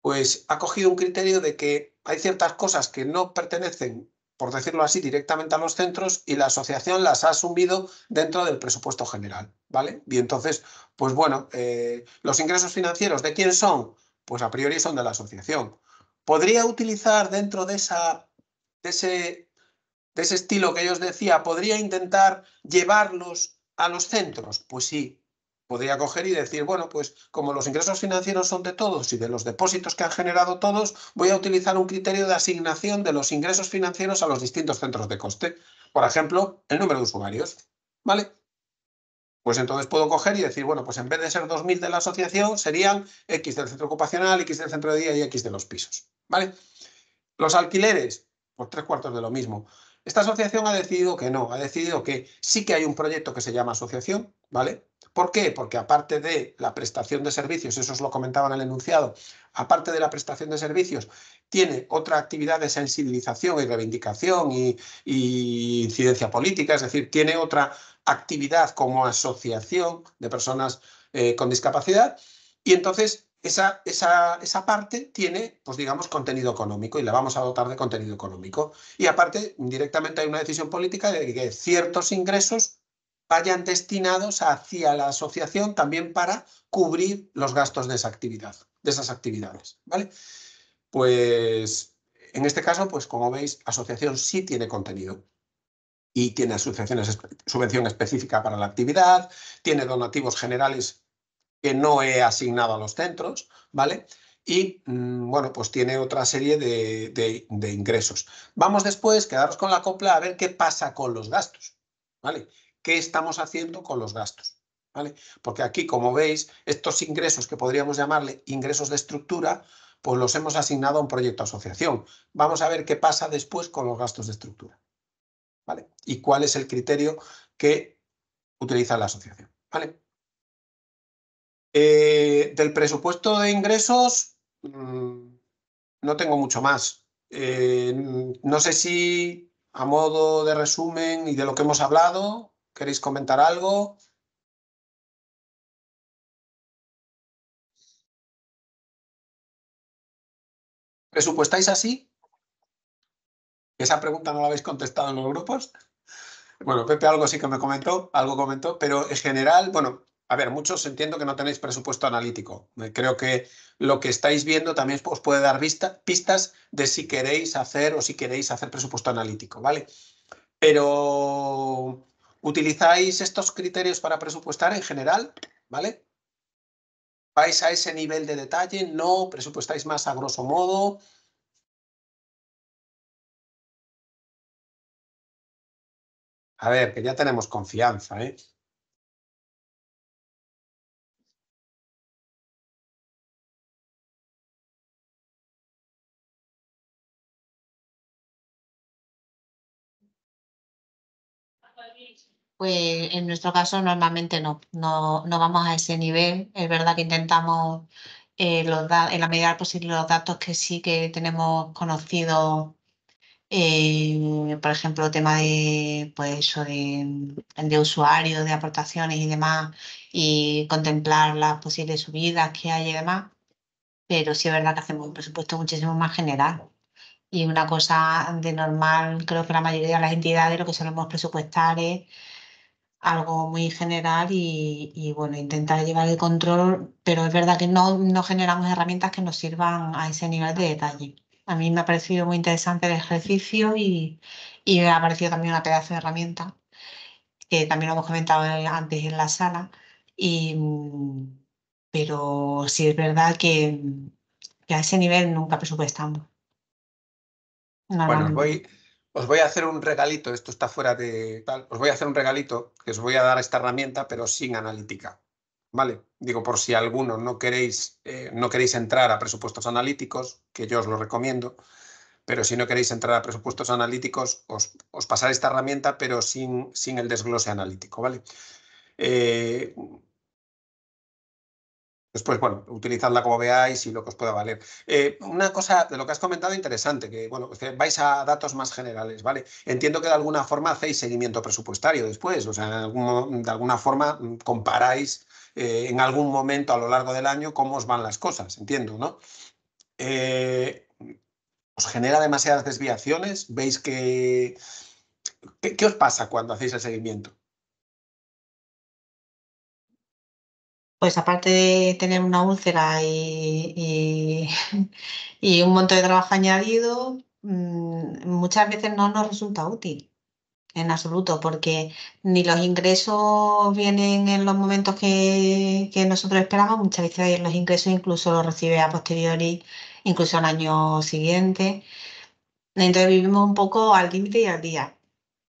pues, ha cogido un criterio de que hay ciertas cosas que no pertenecen, por decirlo así, directamente a los centros y la asociación las ha asumido dentro del presupuesto general, ¿vale? Y entonces, pues bueno, eh, los ingresos financieros, ¿de quién son? Pues a priori son de la asociación. ¿Podría utilizar dentro de, esa, ese, de ese estilo que yo os decía, podría intentar llevarlos a los centros? Pues sí, Podría coger y decir, bueno, pues como los ingresos financieros son de todos y de los depósitos que han generado todos, voy a utilizar un criterio de asignación de los ingresos financieros a los distintos centros de coste. Por ejemplo, el número de usuarios. ¿Vale? Pues entonces puedo coger y decir, bueno, pues en vez de ser 2.000 de la asociación, serían X del centro ocupacional, X del centro de día y X de los pisos. ¿Vale? Los alquileres, pues tres cuartos de lo mismo. Esta asociación ha decidido que no, ha decidido que sí que hay un proyecto que se llama asociación, ¿vale? ¿Por qué? Porque aparte de la prestación de servicios, eso os lo comentaba en el enunciado, aparte de la prestación de servicios, tiene otra actividad de sensibilización y reivindicación y, incidencia política, es decir, tiene otra actividad como asociación de personas eh, con discapacidad y entonces esa, esa, esa, parte tiene, pues digamos, contenido económico y la vamos a dotar de contenido económico. Y aparte, directamente hay una decisión política de que ciertos ingresos vayan destinados hacia la asociación también para cubrir los gastos de esa actividad, de esas actividades, ¿vale? Pues en este caso, pues como veis, asociación sí tiene contenido y tiene asociaciones, subvención específica para la actividad, tiene donativos generales que no he asignado a los centros, ¿vale? Y, mm, bueno, pues tiene otra serie de, de, de ingresos. Vamos después, quedaros con la copla a ver qué pasa con los gastos, ¿vale? qué estamos haciendo con los gastos. ¿vale? Porque aquí, como veis, estos ingresos que podríamos llamarle ingresos de estructura, pues los hemos asignado a un proyecto asociación. Vamos a ver qué pasa después con los gastos de estructura. ¿vale? Y cuál es el criterio que utiliza la asociación. ¿vale? Eh, del presupuesto de ingresos, mm, no tengo mucho más. Eh, no sé si a modo de resumen y de lo que hemos hablado, ¿Queréis comentar algo? ¿Presupuestáis así? Esa pregunta no la habéis contestado en los grupos. Bueno, Pepe algo sí que me comentó, algo comentó, pero en general, bueno, a ver, muchos entiendo que no tenéis presupuesto analítico. Creo que lo que estáis viendo también os puede dar pistas de si queréis hacer o si queréis hacer presupuesto analítico, ¿vale? Pero ¿Utilizáis estos criterios para presupuestar en general? ¿Vale? ¿Vais a ese nivel de detalle? ¿No? ¿Presupuestáis más a grosso modo? A ver, que ya tenemos confianza, ¿eh? pues en nuestro caso normalmente no, no, no vamos a ese nivel. Es verdad que intentamos eh, en la medida posible los datos que sí que tenemos conocidos, eh, por ejemplo, el tema pues de, de usuarios, de aportaciones y demás, y contemplar las posibles subidas que hay y demás. Pero sí es verdad que hacemos un presupuesto muchísimo más general. Y una cosa de normal, creo que la mayoría de las entidades lo que solemos presupuestar es algo muy general y, bueno, intentar llevar el control, pero es verdad que no, no generamos herramientas que nos sirvan a ese nivel de detalle. A mí me ha parecido muy interesante el ejercicio y, y me ha parecido también una pedazo de herramienta, que también lo hemos comentado antes en la sala, y, pero sí es verdad que, que a ese nivel nunca presupuestamos. Bueno, voy, os voy a hacer un regalito, esto está fuera de tal, os voy a hacer un regalito que os voy a dar esta herramienta, pero sin analítica. ¿Vale? Digo, por si alguno no queréis, eh, no queréis entrar a presupuestos analíticos, que yo os lo recomiendo, pero si no queréis entrar a presupuestos analíticos, os, os pasaré esta herramienta, pero sin, sin el desglose analítico, ¿vale? Eh, Después, bueno, utilizadla como veáis y lo que os pueda valer. Eh, una cosa de lo que has comentado interesante, que bueno, vais a datos más generales, ¿vale? Entiendo que de alguna forma hacéis seguimiento presupuestario después, o sea, de alguna forma mm, comparáis eh, en algún momento a lo largo del año cómo os van las cosas, entiendo, ¿no? Eh, ¿Os genera demasiadas desviaciones? ¿Veis que... ¿Qué os pasa cuando hacéis el seguimiento? pues aparte de tener una úlcera y, y, un montón de trabajo añadido, mm, muchas veces no nos resulta útil en absoluto, porque ni los ingresos vienen en los momentos que, que nosotros esperamos, muchas veces los ingresos incluso los recibe a posteriori, incluso al año siguiente. Entonces vivimos un poco al límite y al día.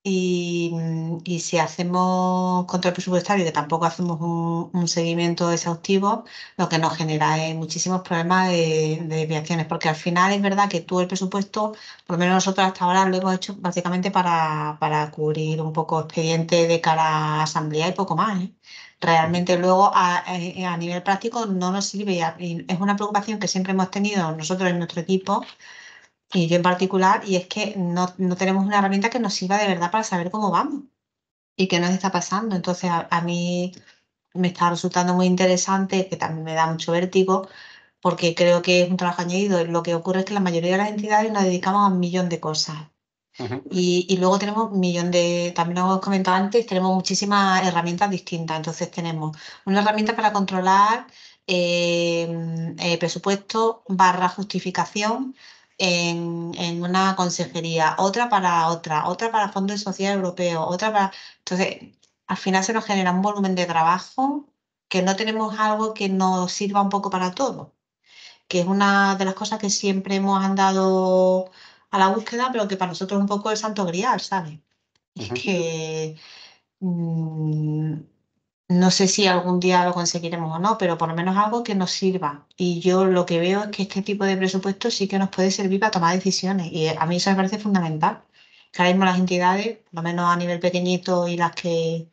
Mm, y, si hacemos control presupuestario, que tampoco hacemos un, seguimiento exhaustivo, lo que nos genera es muchísimos problemas de, desviaciones, porque al final es verdad que todo el presupuesto, por lo menos nosotros hasta ahora lo hemos hecho básicamente para, para cubrir un poco expediente de cara a asamblea y poco más. ¿eh? Realmente luego a, eh, a nivel práctico no nos sirve y es una preocupación que siempre hemos tenido nosotros en nuestro equipo y yo en particular, y es que no, tenemos una herramienta que nos sirva de verdad para saber cómo vamos y qué nos está pasando. Entonces, a, mí me está resultando muy interesante, que también me da mucho vértigo, porque creo que es un trabajo añadido. Lo que ocurre es que la mayoría de las entidades nos dedicamos a un millón de cosas. y, luego tenemos un millón de, también lo hemos comentado antes, tenemos muchísimas herramientas distintas. Entonces tenemos una herramienta para controlar eh, eh, presupuesto barra justificación en, una consejería, otra para otra, otra para Fondo Social Europeo, otra para... Entonces, al final se nos genera un volumen de trabajo que no tenemos algo que nos sirva un poco para todo, que es una de las cosas que siempre hemos andado a la búsqueda, pero que para nosotros es un poco el santo grial, ¿sabes? Es que... Mm, no sé si algún día lo conseguiremos o no, pero por lo menos algo que nos sirva. Y yo lo que veo es que este tipo de presupuesto sí que nos puede servir para tomar decisiones y a mí eso me parece fundamental. Cada mismo las entidades, por lo menos a nivel pequeñito y las que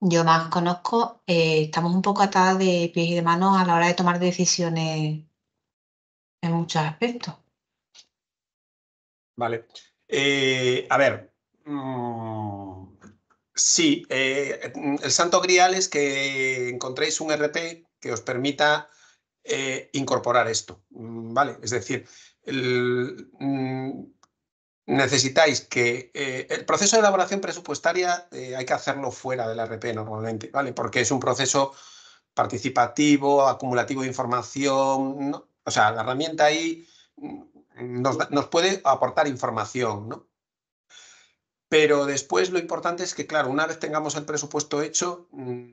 yo más conozco, eh, estamos un poco atadas de pies y de manos a la hora de tomar decisiones en muchos aspectos. Vale. Eh, a ver. Mm, Sí, eh, el santo grial es que encontréis un RP que os permita eh, incorporar esto, mm, ¿vale? Es decir, mm, necesitáis que eh, el proceso de elaboración presupuestaria hay que hacerlo fuera del RP normalmente, ¿vale? Porque es un proceso participativo, acumulativo de información, o sea, la herramienta ahí mm, nos, nos puede aportar información, ¿no? Pero después lo importante es que, claro, una vez tengamos el presupuesto hecho, mm,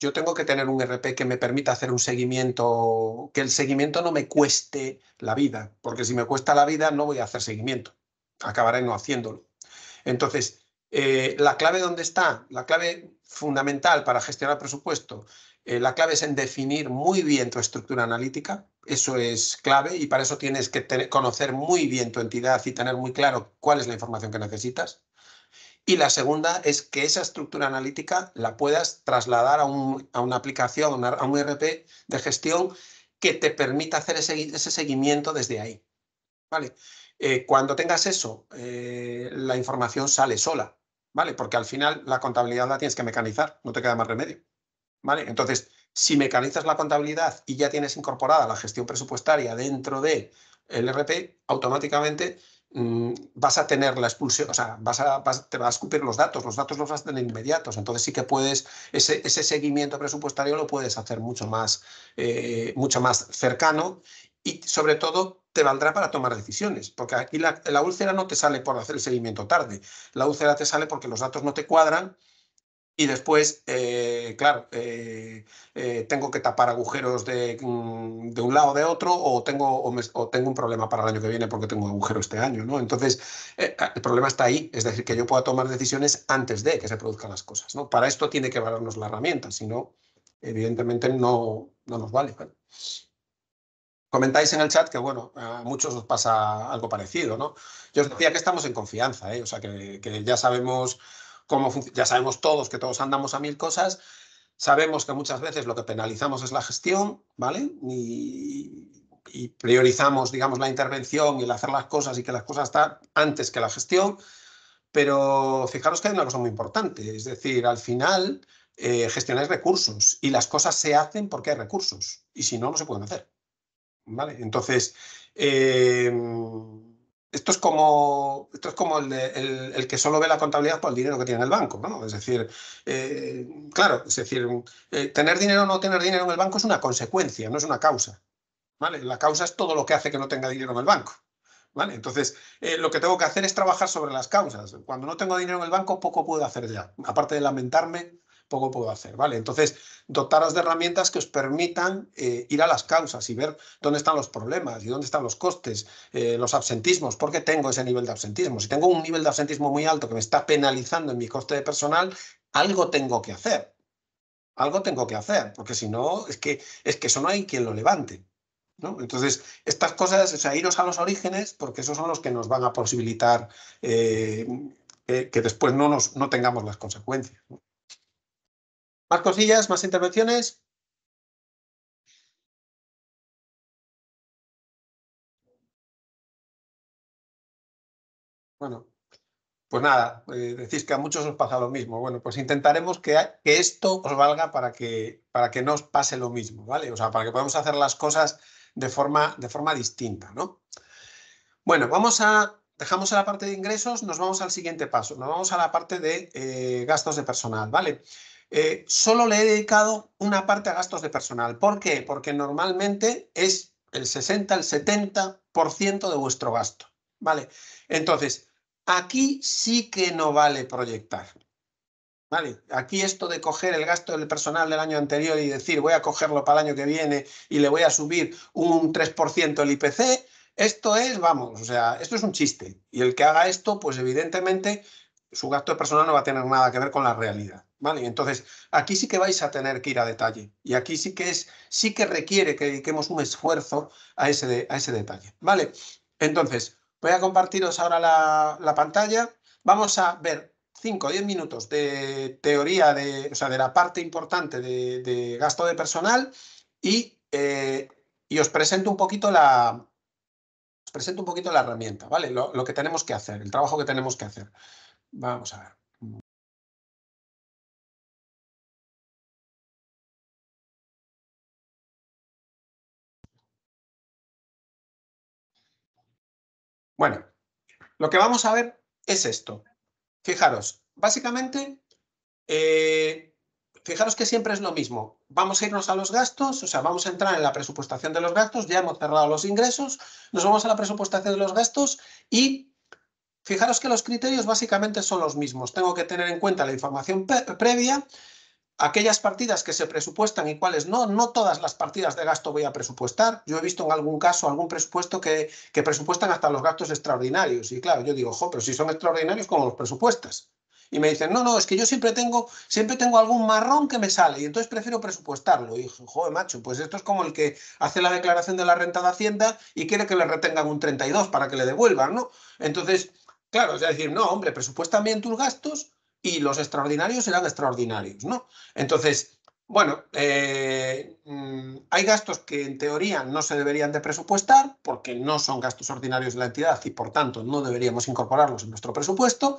yo tengo que tener un RP que me permita hacer un seguimiento, que el seguimiento no me cueste la vida, porque si me cuesta la vida no voy a hacer seguimiento, acabaré no haciéndolo. Entonces, eh, la clave dónde está, la clave fundamental para gestionar presupuesto, eh, la clave es en definir muy bien tu estructura analítica, eso es clave y para eso tienes que conocer muy bien tu entidad y tener muy claro cuál es la información que necesitas. Y la segunda es que esa estructura analítica la puedas trasladar a, una aplicación, a un RP de gestión que te permita hacer ese, seguimiento desde ahí. ¿vale? Eh, cuando tengas eso, eh, la información sale sola, ¿vale? Porque al final la contabilidad la tienes que mecanizar, no te queda más remedio. ¿vale? Entonces, si mecanizas la contabilidad y ya tienes incorporada la gestión presupuestaria dentro del el RP, automáticamente Mm, vas a tener la expulsión, o sea, vas a, vas, te va a escupir los datos, los datos los vas a tener inmediatos, entonces sí que puedes, ese, seguimiento presupuestario lo puedes hacer mucho más, eh, mucho más cercano y sobre todo te valdrá para tomar decisiones, porque aquí la úlcera no te sale por hacer el seguimiento tarde, la úlcera te sale porque los datos no te cuadran y después, eh, claro, eh, eh, tengo que tapar agujeros mm, de, un lado o de otro, o tengo, tengo un problema para el año que viene porque tengo agujeros agujero este año, ¿no? Entonces, ah, el problema está ahí, es decir, que yo pueda tomar decisiones antes de que se produzcan las cosas, ¿no? Para esto tiene que valernos la herramienta, si no, evidentemente no, no nos vale. Comentáis en el chat que, bueno, a muchos os pasa algo parecido, ¿no? Yo os decía que estamos en confianza, o sea, que, que ya sabemos ya sabemos todos que todos andamos a mil cosas, sabemos que muchas veces lo que penalizamos es la gestión, ¿vale? Y, priorizamos, digamos, la intervención y el hacer las cosas y que las cosas están antes que la gestión. Pero fijaros que hay una cosa muy importante, es decir, al final eh, gestionáis recursos y las cosas se hacen porque hay recursos y si no, no se pueden hacer. ¿Vale? Entonces, eh, esto es como, esto es como el, el, que solo ve la contabilidad por el dinero que tiene en el banco, ¿no? Es decir, eh, claro, es decir, eh, tener dinero o no tener dinero en el banco es una consecuencia, no es una causa. ¿vale? La causa es todo lo que hace que no tenga dinero en el banco. ¿Vale? Entonces, eh, lo que tengo que hacer es trabajar sobre las causas. Cuando no tengo dinero en el banco, poco puedo hacer ya. Aparte de lamentarme poco puedo hacer, ¿vale? Entonces, dotaros de herramientas que os permitan eh, ir a las causas y ver dónde están los problemas y dónde están los costes, eh, los absentismos, porque tengo ese nivel de absentismo. Si tengo un nivel de absentismo muy alto que me está penalizando en mi coste de personal, algo tengo que hacer. Algo tengo que hacer, porque si no, es que, es que eso no hay quien lo levante. Entonces, estas cosas, o sea, iros a los orígenes, porque esos son los que nos van a posibilitar eh, que, después no, nos, no tengamos las consecuencias. ¿Más cosillas? ¿Más intervenciones? Bueno, pues nada, eh, decís que a muchos os pasa lo mismo. Bueno, pues intentaremos que, esto os valga para que, para que no os pase lo mismo, ¿vale? O sea, para que podamos hacer las cosas de forma, de forma distinta, ¿no? Bueno, vamos a dejamos a la parte de ingresos, nos vamos al siguiente paso, nos vamos a la parte de eh, gastos de personal, ¿vale? Eh, solo le he dedicado una parte a gastos de personal. ¿Por qué? Porque normalmente es el 60, el 70% de vuestro gasto. ¿Vale? Entonces, aquí sí que no vale proyectar. ¿Vale? Aquí esto de coger el gasto del personal del año anterior y decir voy a cogerlo para el año que viene y le voy a subir un 3% el IPC, esto es, vamos, o sea, esto es un chiste. Y el que haga esto, pues evidentemente su gasto de personal no va a tener nada que ver con la realidad entonces aquí sí que vais a tener que ir a detalle y aquí sí que es, sí que requiere que dediquemos un esfuerzo a ese, a ese detalle. Vale, entonces voy a compartiros ahora la, pantalla. Vamos a ver 5 o 10 minutos de teoría, de, de la parte importante de, gasto de personal eh, y, os presento un poquito la, un poquito la herramienta, ¿vale? lo que tenemos que hacer, el trabajo que tenemos que hacer. Vamos a ver. Bueno, lo que vamos a ver es esto. Fijaros, básicamente, eh, fijaros que siempre es lo mismo. Vamos a irnos a los gastos, o sea, vamos a entrar en la presupuestación de los gastos, ya hemos cerrado los ingresos, nos vamos a la presupuestación de los gastos y Fijaros que los criterios básicamente son los mismos. Tengo que tener en cuenta la información previa, aquellas partidas que se presupuestan y cuáles no, no todas las partidas de gasto voy a presupuestar. Yo he visto en algún caso algún presupuesto que, presupuestan hasta los gastos extraordinarios. Y claro, yo digo, jo, pero si son extraordinarios, ¿cómo los presupuestas? Y me dicen, no, no, es que yo siempre tengo, siempre tengo algún marrón que me sale y entonces prefiero presupuestarlo. Y joder, macho, pues esto es como el que hace la declaración de la renta de Hacienda y quiere que le retengan un 32 para que le devuelvan, ¿no? Entonces, claro, es decir, no, hombre, presupuestan bien tus gastos, y los extraordinarios serán extraordinarios, ¿no? Entonces, bueno, eh, mm, hay gastos que en teoría no se deberían de presupuestar porque no son gastos ordinarios de la entidad y por tanto no deberíamos incorporarlos en nuestro presupuesto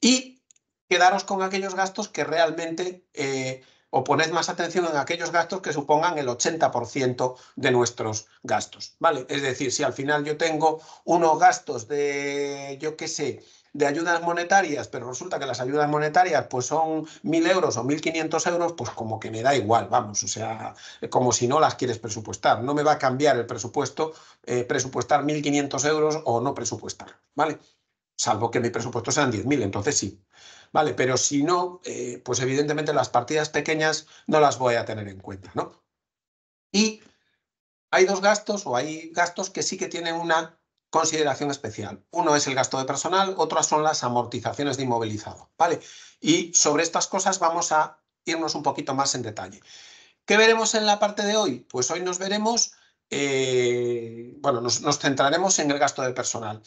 y quedaros con aquellos gastos que realmente eh, o poned más atención en aquellos gastos que supongan el 80% de nuestros gastos, ¿vale? Es decir, si al final yo tengo unos gastos de, yo qué sé, de ayudas monetarias, pero resulta que las ayudas monetarias pues son 1.000 euros o 1.500 euros, pues como que me da igual, vamos, o sea, como si no las quieres presupuestar. No me va a cambiar el presupuesto eh, presupuestar 1.500 euros o no presupuestar, ¿vale? Salvo que mi presupuesto sean 10.000, entonces sí. Vale, pero si no, eh, pues evidentemente las partidas pequeñas no las voy a tener en cuenta, ¿no? Y hay dos gastos o hay gastos que sí que tienen una consideración especial. Uno es el gasto de personal, otras son las amortizaciones de inmovilizado. ¿vale? Y sobre estas cosas vamos a irnos un poquito más en detalle. ¿Qué veremos en la parte de hoy? Pues hoy nos veremos, eh, bueno, nos, nos centraremos en el gasto de personal.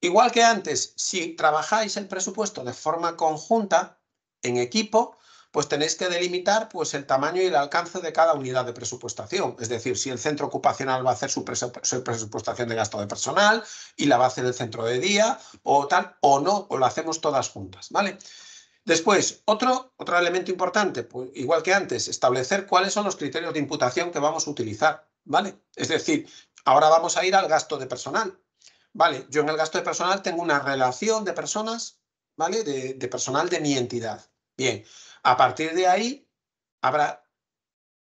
Igual que antes, si trabajáis el presupuesto de forma conjunta, en equipo, pues tenéis que delimitar pues, el tamaño y el alcance de cada unidad de presupuestación. Es decir, si el centro ocupacional va a hacer su, presupuestación de gasto de personal y la va a hacer el centro de día o tal, o no, o lo hacemos todas juntas, ¿vale? Después, otro, otro elemento importante, pues, igual que antes, establecer cuáles son los criterios de imputación que vamos a utilizar, ¿vale? Es decir, ahora vamos a ir al gasto de personal. Vale, yo en el gasto de personal tengo una relación de personas, ¿vale? de personal de mi entidad. Bien, a partir de ahí, habrá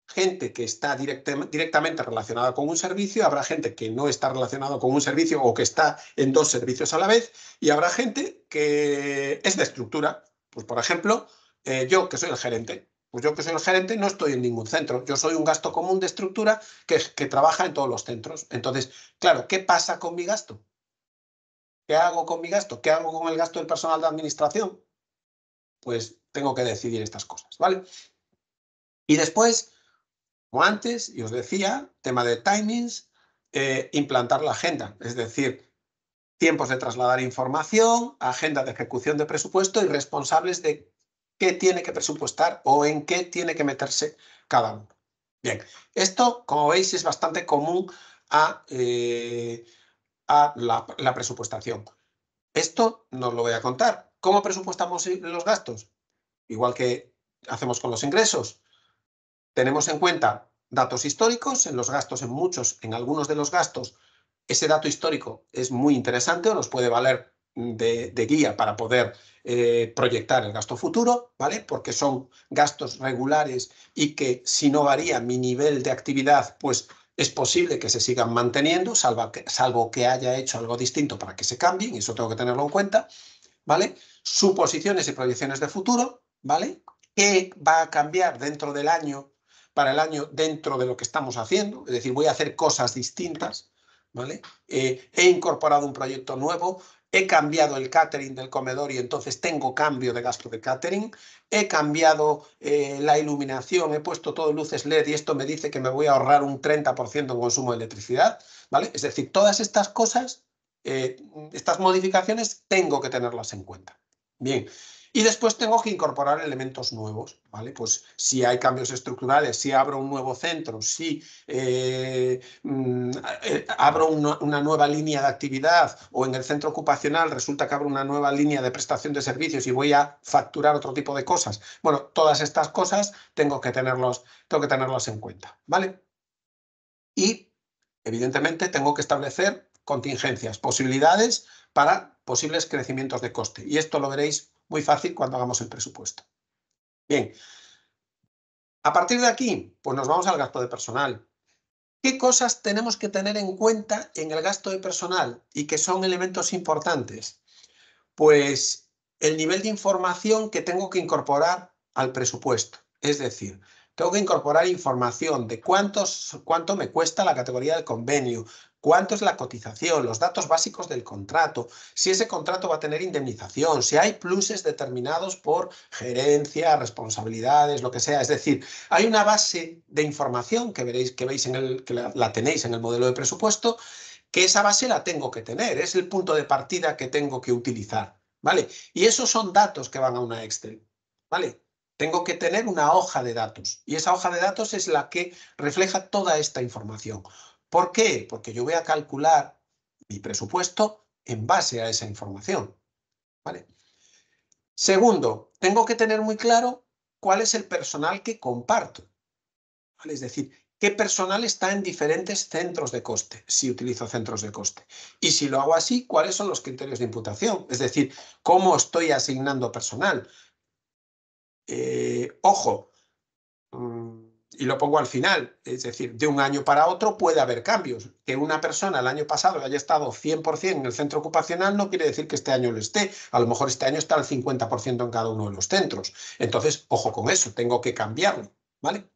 gente que está directamente relacionada con un servicio, habrá gente que no está relacionada con un servicio o que está en dos servicios a la vez, y habrá gente que es de estructura. Pues, por ejemplo, eh, yo que soy el gerente. Pues yo que soy el gerente no estoy en ningún centro. Yo soy un gasto común de estructura que, que trabaja en todos los centros. Entonces, claro, ¿qué pasa con mi gasto? ¿Qué hago con mi gasto? ¿Qué hago con el gasto del personal de administración? Pues tengo que decidir estas cosas, ¿vale? Y después, como antes, y os decía, tema de timings, eh, implantar la agenda, es decir, tiempos de trasladar información, agenda de ejecución de presupuesto y responsables de qué tiene que presupuestar o en qué tiene que meterse cada uno. Bien, esto, como veis, es bastante común a, eh, a la, presupuestación. Esto no lo voy a contar. ¿Cómo presupuestamos los gastos? igual que hacemos con los ingresos. Tenemos en cuenta datos históricos, en los gastos, en muchos, en algunos de los gastos, ese dato histórico es muy interesante o nos puede valer de, guía para poder eh, proyectar el gasto futuro, ¿vale? Porque son gastos regulares y que si no varía mi nivel de actividad, pues es posible que se sigan manteniendo, salvo que, salvo que haya hecho algo distinto para que se cambien, y eso tengo que tenerlo en cuenta, ¿vale? Suposiciones y proyecciones de futuro, ¿vale? ¿Qué va a cambiar dentro del año, para el año dentro de lo que estamos haciendo? Es decir, voy a hacer cosas distintas, ¿vale? Eh, he incorporado un proyecto nuevo, he cambiado el catering del comedor y entonces tengo cambio de gasto de catering, he cambiado eh, la iluminación, he puesto todo luces LED y esto me dice que me voy a ahorrar un 30% de consumo de electricidad, ¿vale? Es decir, todas estas cosas, eh, estas modificaciones, tengo que tenerlas en cuenta. Bien, y después tengo que incorporar elementos nuevos, ¿vale? Pues si hay cambios estructurales, si abro un nuevo centro, si eh, mm, eh, abro una, nueva línea de actividad o en el centro ocupacional resulta que abro una nueva línea de prestación de servicios y voy a facturar otro tipo de cosas. Bueno, todas estas cosas tengo que tenerlos, tengo que tenerlas en cuenta, ¿vale? Y evidentemente tengo que establecer contingencias, posibilidades para posibles crecimientos de coste. Y esto lo veréis muy fácil cuando hagamos el presupuesto. Bien, a partir de aquí, pues nos vamos al gasto de personal. ¿Qué cosas tenemos que tener en cuenta en el gasto de personal y que son elementos importantes? Pues el nivel de información que tengo que incorporar al presupuesto. Es decir, tengo que incorporar información de cuánto me cuesta la categoría del convenio, cuánto es la cotización, los datos básicos del contrato, si ese contrato va a tener indemnización, si hay pluses determinados por gerencia, responsabilidades, lo que sea. Es decir, hay una base de información que veréis que veis en el que la, tenéis en el modelo de presupuesto, que esa base la tengo que tener, es el punto de partida que tengo que utilizar, ¿vale? Y esos son datos que van a una Excel, ¿vale? Tengo que tener una hoja de datos y esa hoja de datos es la que refleja toda esta información. ¿Por qué? Porque yo voy a calcular mi presupuesto en base a esa información. Segundo, tengo que tener muy claro cuál es el personal que comparto. Es decir, qué personal está en diferentes centros de coste, si utilizo centros de coste. Y si lo hago así, ¿cuáles son los criterios de imputación? Es decir, ¿cómo estoy asignando personal? Eh, ojo, mm, y lo pongo al final, es decir, de un año para otro puede haber cambios. Que una persona el año pasado haya estado 100% en el centro ocupacional no quiere decir que este año lo esté. A lo mejor este año está al 50% en cada uno de los centros. Entonces, ojo con eso, tengo que cambiarlo, ¿vale?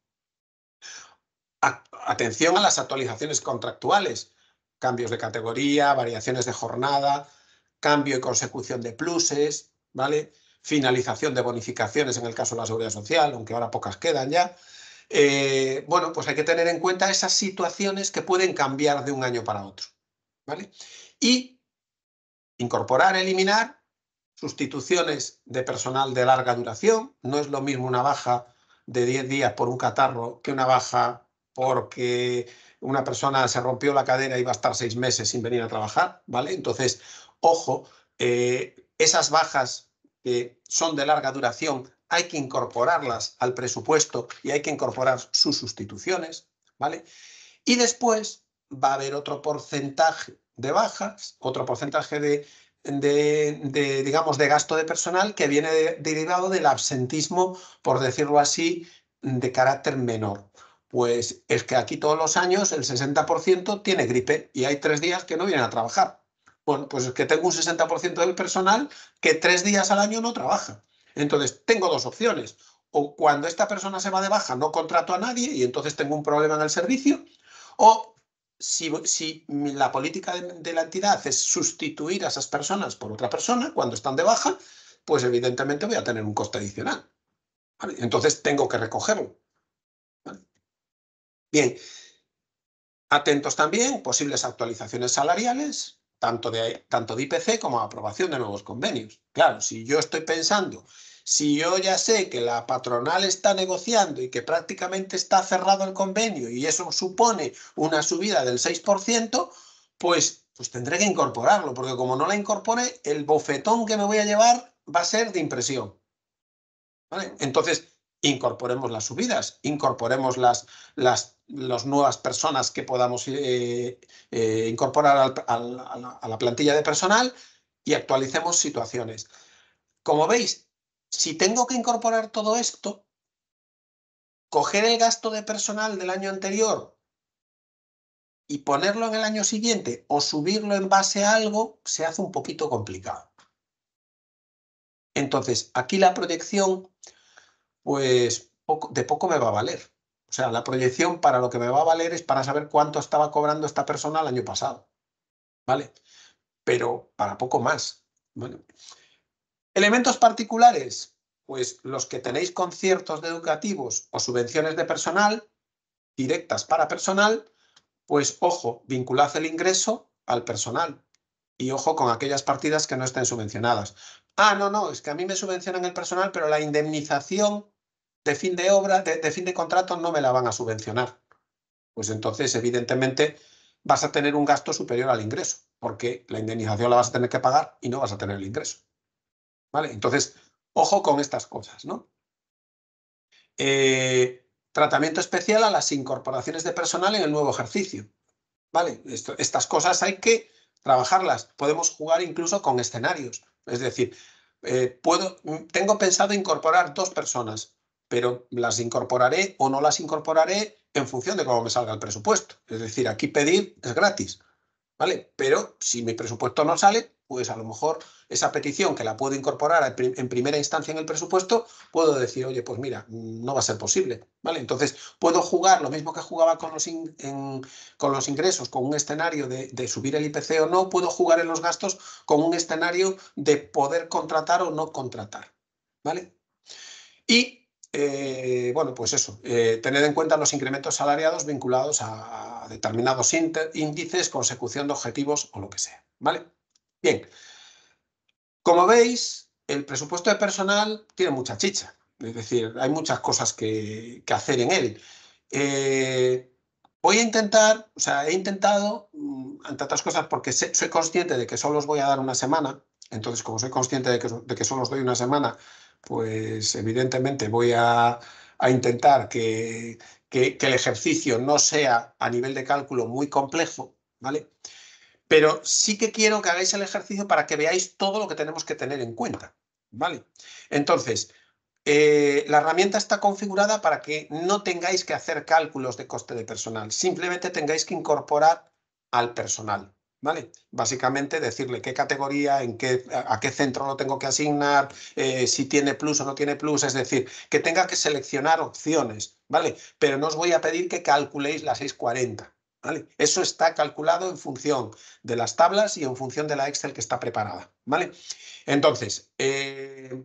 Atención a las actualizaciones contractuales, cambios de categoría, variaciones de jornada, cambio y consecución de pluses, ¿vale? finalización de bonificaciones en el caso de la seguridad social, aunque ahora pocas quedan ya. Eh, bueno, pues hay que tener en cuenta esas situaciones que pueden cambiar de un año para otro. ¿vale? Y incorporar, eliminar sustituciones de personal de larga duración. No es lo mismo una baja de 10 días por un catarro que una baja porque una persona se rompió la cadera y va a estar seis meses sin venir a trabajar, ¿vale? Entonces, ojo, eh, esas bajas son de larga duración, hay que incorporarlas al presupuesto y hay que incorporar sus sustituciones, ¿vale? Y después va a haber otro porcentaje de bajas, otro porcentaje de, digamos, de gasto de personal que viene derivado del absentismo, por decirlo así, de carácter menor. Pues es que aquí todos los años el 60% tiene gripe y hay tres días que no vienen a trabajar. Bueno, pues, pues es que tengo un 60% del personal que tres días al año no trabaja. Entonces, tengo dos opciones. O cuando esta persona se va de baja, no contrato a nadie y entonces tengo un problema en el servicio. O si, la política de, la entidad es sustituir a esas personas por otra persona cuando están de baja, pues evidentemente voy a tener un coste adicional. Entonces tengo que recogerlo. Bien, atentos también, posibles actualizaciones salariales tanto de, tanto de IPC como aprobación de nuevos convenios. Claro, si yo estoy pensando, si yo ya sé que la patronal está negociando y que prácticamente está cerrado el convenio y eso supone una subida del 6%, pues, pues tendré que incorporarlo, porque como no la incorpore, el bofetón que me voy a llevar va a ser de impresión. Entonces, incorporemos las subidas, incorporemos las, las, nuevas personas que podamos eh, eh, incorporar a la plantilla de personal y actualicemos situaciones. Como veis, si tengo que incorporar todo esto, coger el gasto de personal del año anterior y ponerlo en el año siguiente o subirlo en base a algo, se hace un poquito complicado. Entonces, aquí la proyección pues de poco me va a valer. O sea, la proyección para lo que me va a valer es para saber cuánto estaba cobrando esta persona el año pasado. ¿Vale? Pero para poco más. Elementos particulares, pues los que tenéis conciertos educativos o subvenciones de personal, directas para personal, pues ojo, vinculad el ingreso al personal. Y ojo con aquellas partidas que no estén subvencionadas. Ah, no, no, es que a mí me subvencionan el personal, pero la indemnización de fin de obra, de, fin de contrato, no me la van a subvencionar. Pues entonces, evidentemente, vas a tener un gasto superior al ingreso, porque la indemnización la vas a tener que pagar y no vas a tener el ingreso. ¿Vale? Entonces, ojo con estas cosas, ¿no? Eh, tratamiento especial a las incorporaciones de personal en el nuevo ejercicio. ¿Vale? estas cosas hay que trabajarlas. Podemos jugar incluso con escenarios. Es decir, eh, puedo, mm, tengo pensado incorporar dos personas pero las incorporaré o no las incorporaré en función de cómo me salga el presupuesto. Es decir, aquí pedir es gratis, ¿vale? Pero si mi presupuesto no sale, pues a lo mejor esa petición que la puedo incorporar en primera instancia en el presupuesto, puedo decir, oye, pues mira, no va a ser posible, ¿vale? Entonces, puedo jugar lo mismo que jugaba con los, con los ingresos, con un escenario de, de, subir el IPC o no, puedo jugar en los gastos con un escenario de poder contratar o no contratar, ¿vale? Y eh, bueno, pues eso, eh, tener en cuenta los incrementos salariados vinculados a determinados índices, consecución de objetivos o lo que sea. ¿Vale? Bien. Como veis, el presupuesto de personal tiene mucha chicha. Es decir, hay muchas cosas que, hacer en él. Eh, voy a intentar, o sea, he intentado, mm, entre otras cosas, porque soy consciente de que solo os voy a dar una semana. Entonces, como soy consciente de que, de que solo os doy una semana, pues evidentemente voy a, intentar que, el ejercicio no sea a nivel de cálculo muy complejo, ¿vale? Pero sí que quiero que hagáis el ejercicio para que veáis todo lo que tenemos que tener en cuenta, ¿vale? Entonces, eh, la herramienta está configurada para que no tengáis que hacer cálculos de coste de personal, simplemente tengáis que incorporar al personal, ¿Vale? Básicamente decirle qué categoría, en qué, a qué centro lo tengo que asignar, eh, si tiene plus o no tiene plus, es decir, que tenga que seleccionar opciones, ¿vale? Pero no os voy a pedir que calculéis la 640, ¿vale? Eso está calculado en función de las tablas y en función de la Excel que está preparada, ¿vale? Entonces, eh,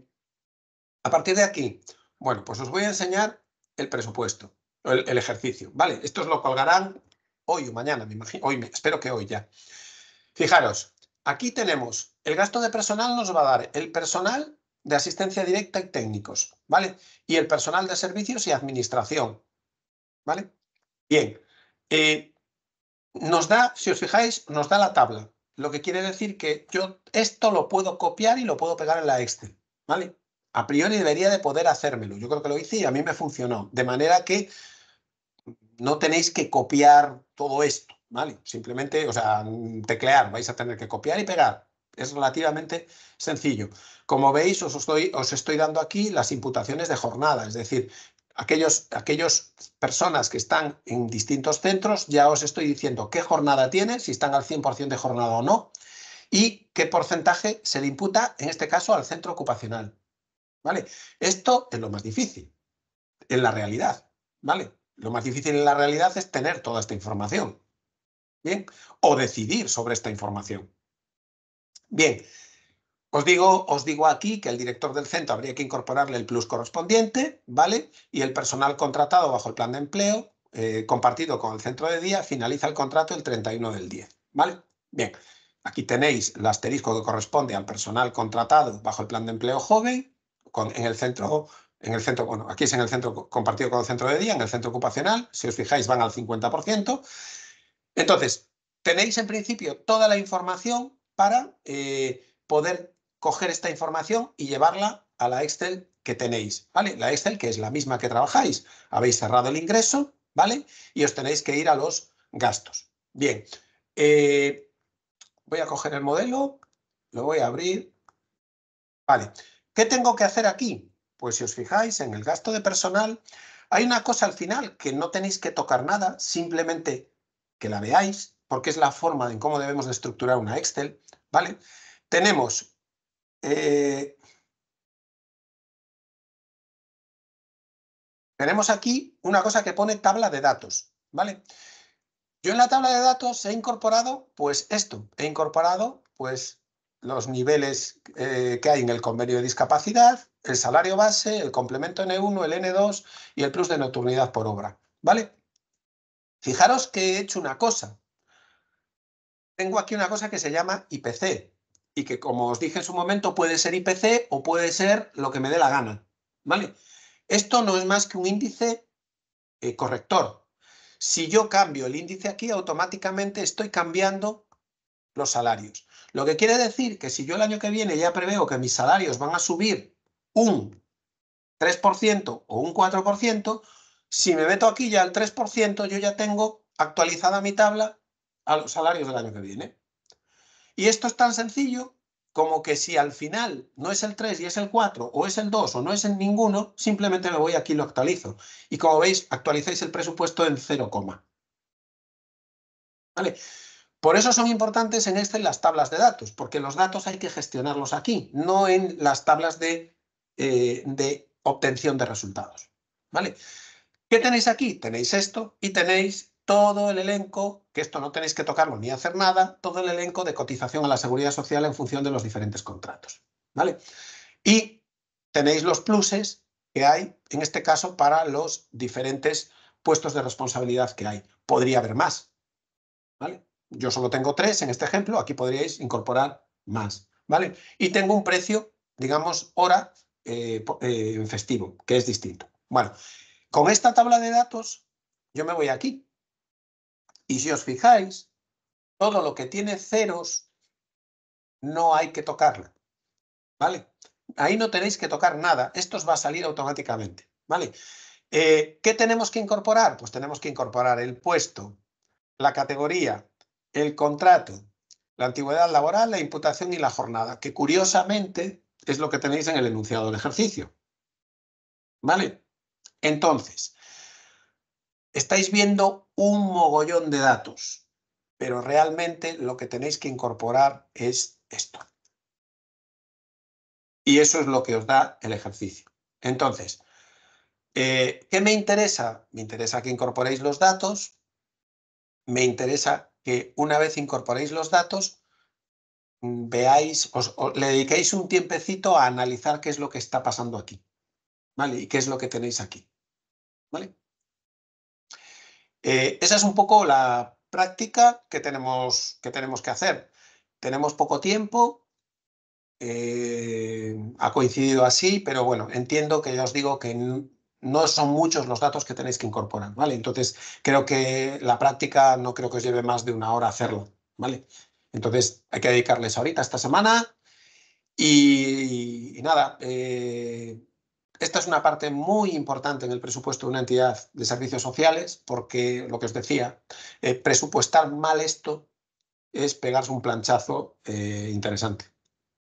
a partir de aquí, bueno, pues os voy a enseñar el presupuesto, el, el ejercicio, ¿vale? os lo colgarán hoy o mañana, me imagino, hoy, espero que hoy ya. Fijaros, aquí tenemos el gasto de personal nos va a dar el personal de asistencia directa y técnicos, ¿vale? Y el personal de servicios y administración, ¿vale? Bien, eh, nos da, si os fijáis, nos da la tabla, lo que quiere decir que yo esto lo puedo copiar y lo puedo pegar en la Excel, ¿vale? A priori debería de poder hacérmelo, yo creo que lo hice y a mí me funcionó, de manera que no tenéis que copiar todo esto, ¿vale? Simplemente, o sea, teclear, vais a tener que copiar y pegar. Es relativamente sencillo. Como veis, os estoy, os estoy dando aquí las imputaciones de jornada, es decir, aquellas aquellos personas que están en distintos centros, ya os estoy diciendo qué jornada tienen, si están al 100% de jornada o no, y qué porcentaje se le imputa, en este caso, al centro ocupacional. ¿Vale? Esto es lo más difícil en la realidad, ¿vale? Lo más difícil en la realidad es tener toda esta información. O decidir sobre esta información. Bien, os digo, os digo aquí que el director del centro habría que incorporarle el plus correspondiente, ¿vale? Y el personal contratado bajo el plan de empleo, eh, compartido con el centro de día, finaliza el contrato el 31 del 10, ¿vale? Bien, aquí tenéis el asterisco que corresponde al personal contratado bajo el plan de empleo joven, en el centro en el centro, bueno, aquí es en el centro compartido con el centro de día, en el centro ocupacional, si os fijáis van al 50%, entonces, tenéis en principio toda la información para eh, poder coger esta información y llevarla a la Excel que tenéis, ¿vale? La Excel que es la misma que trabajáis. Habéis cerrado el ingreso, ¿vale? Y os tenéis que ir a los gastos. Bien, eh, voy a coger el modelo, lo voy a abrir. Vale, ¿qué tengo que hacer aquí? Pues si os fijáis en el gasto de personal, hay una cosa al final que no tenéis que tocar nada, simplemente que la veáis, porque es la forma en cómo debemos de estructurar una Excel, ¿vale? Tenemos eh, tenemos aquí una cosa que pone tabla de datos, ¿vale? Yo en la tabla de datos he incorporado pues esto, he incorporado pues los niveles eh, que hay en el convenio de discapacidad, el salario base, el complemento N1, el N2 y el plus de nocturnidad por obra, ¿vale? Fijaros que he hecho una cosa. Tengo aquí una cosa que se llama IPC y que, como os dije en su momento, puede ser IPC o puede ser lo que me dé la gana. ¿Vale? Esto no es más que un índice eh, corrector. Si yo cambio el índice aquí, automáticamente estoy cambiando los salarios. Lo que quiere decir que si yo el año que viene ya preveo que mis salarios van a subir un 3% o un 4%, si me meto aquí ya al 3%, yo ya tengo actualizada mi tabla a los salarios del año que viene. Y esto es tan sencillo como que si al final no es el 3 y es el 4, o es el 2 o no es el ninguno, simplemente me voy aquí y lo actualizo. Y como veis, actualizáis el presupuesto en 0, ¿Vale? Por eso son importantes en este las tablas de datos, porque los datos hay que gestionarlos aquí, no en las tablas de, eh, de obtención de resultados. ¿Vale? ¿Qué tenéis aquí? Tenéis esto y tenéis todo el elenco, que esto no tenéis que tocarlo ni hacer nada, todo el elenco de cotización a la seguridad social en función de los diferentes contratos. ¿vale? Y tenéis los pluses que hay, en este caso, para los diferentes puestos de responsabilidad que hay. Podría haber más. ¿vale? Yo solo tengo tres en este ejemplo, aquí podríais incorporar más. ¿vale? Y tengo un precio, digamos, hora eh, eh, en festivo, que es distinto. Bueno, con esta tabla de datos, yo me voy aquí. Y si os fijáis, todo lo que tiene ceros no hay que tocarla. ¿Vale? Ahí no tenéis que tocar nada. Esto os va a salir automáticamente. ¿Vale? Eh, ¿Qué tenemos que incorporar? Pues tenemos que incorporar el puesto, la categoría, el contrato, la antigüedad laboral, la imputación y la jornada, que curiosamente es lo que tenéis en el enunciado del ejercicio. ¿Vale? Entonces, estáis viendo un mogollón de datos, pero realmente lo que tenéis que incorporar es esto. Y eso es lo que os da el ejercicio. Entonces, eh, ¿qué me interesa? Me interesa que incorporéis los datos, me interesa que una vez incorporéis los datos, veáis, os, le dediquéis un tiempecito a analizar qué es lo que está pasando aquí, ¿vale? Y qué es lo que tenéis aquí. ¿Vale? Eh, esa es un poco la práctica que tenemos que, tenemos que hacer. Tenemos poco tiempo, eh, ha coincidido así, pero bueno, entiendo que ya os digo que no son muchos los datos que tenéis que incorporar, ¿vale? Entonces, creo que la práctica no creo que os lleve más de una hora hacerlo, ¿vale? Entonces, hay que dedicarles ahorita, esta semana, y, nada, eh, esta es una parte muy importante en el presupuesto de una entidad de servicios sociales porque, lo que os decía, eh, presupuestar mal esto es pegarse un planchazo eh, interesante.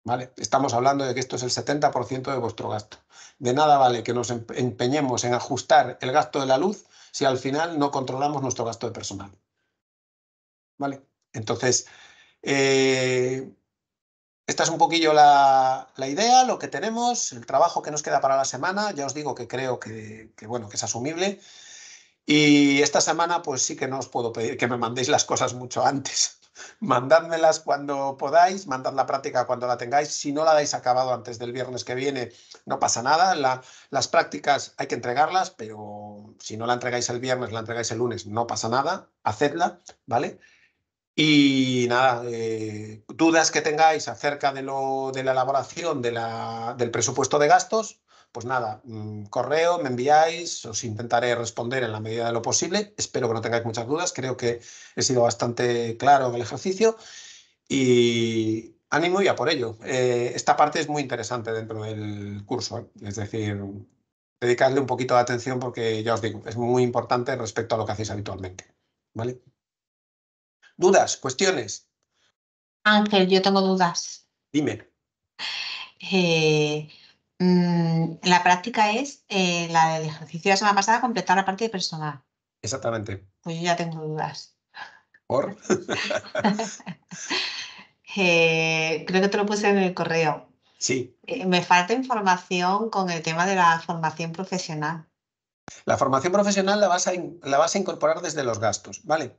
¿Vale? Estamos hablando de que esto es el 70% de vuestro gasto. De nada vale que nos empeñemos en ajustar el gasto de la luz si al final no controlamos nuestro gasto de personal. ¿Vale? Entonces, eh, esta es un poquillo la, la, idea, lo que tenemos, el trabajo que nos queda para la semana. Ya os digo que creo que, bueno, que es asumible. Y esta semana, pues sí que no os puedo pedir que me mandéis las cosas mucho antes. Mandádmelas cuando podáis, mandad la práctica cuando la tengáis. Si no la dais acabado antes del viernes que viene, no pasa nada. las prácticas hay que entregarlas, pero si no la entregáis el viernes, la entregáis el lunes, no pasa nada. Hacedla, ¿vale? Y nada, eh, dudas que tengáis acerca de, lo, de la elaboración del presupuesto de gastos, pues nada, mm, correo, me enviáis, os intentaré responder en la medida de lo posible. Espero que no tengáis muchas dudas, creo que he sido bastante claro en el ejercicio y ánimo ya por ello. Eh, esta parte es muy interesante dentro del curso, ¿eh? es decir, dedicarle un poquito de atención porque ya os digo, es muy importante respecto a lo que hacéis habitualmente. ¿Vale? ¿Dudas? ¿Cuestiones? Ángel, yo tengo dudas. Dime. Eh, mm, la práctica es eh, la del ejercicio de la semana pasada, completar la parte de personal. Exactamente. Pues yo ya tengo dudas. ¿Por? Eh, creo que te lo puse en el correo. Sí. me falta información con el tema de la formación profesional. La formación profesional la vas a incorporar desde los gastos, ¿vale?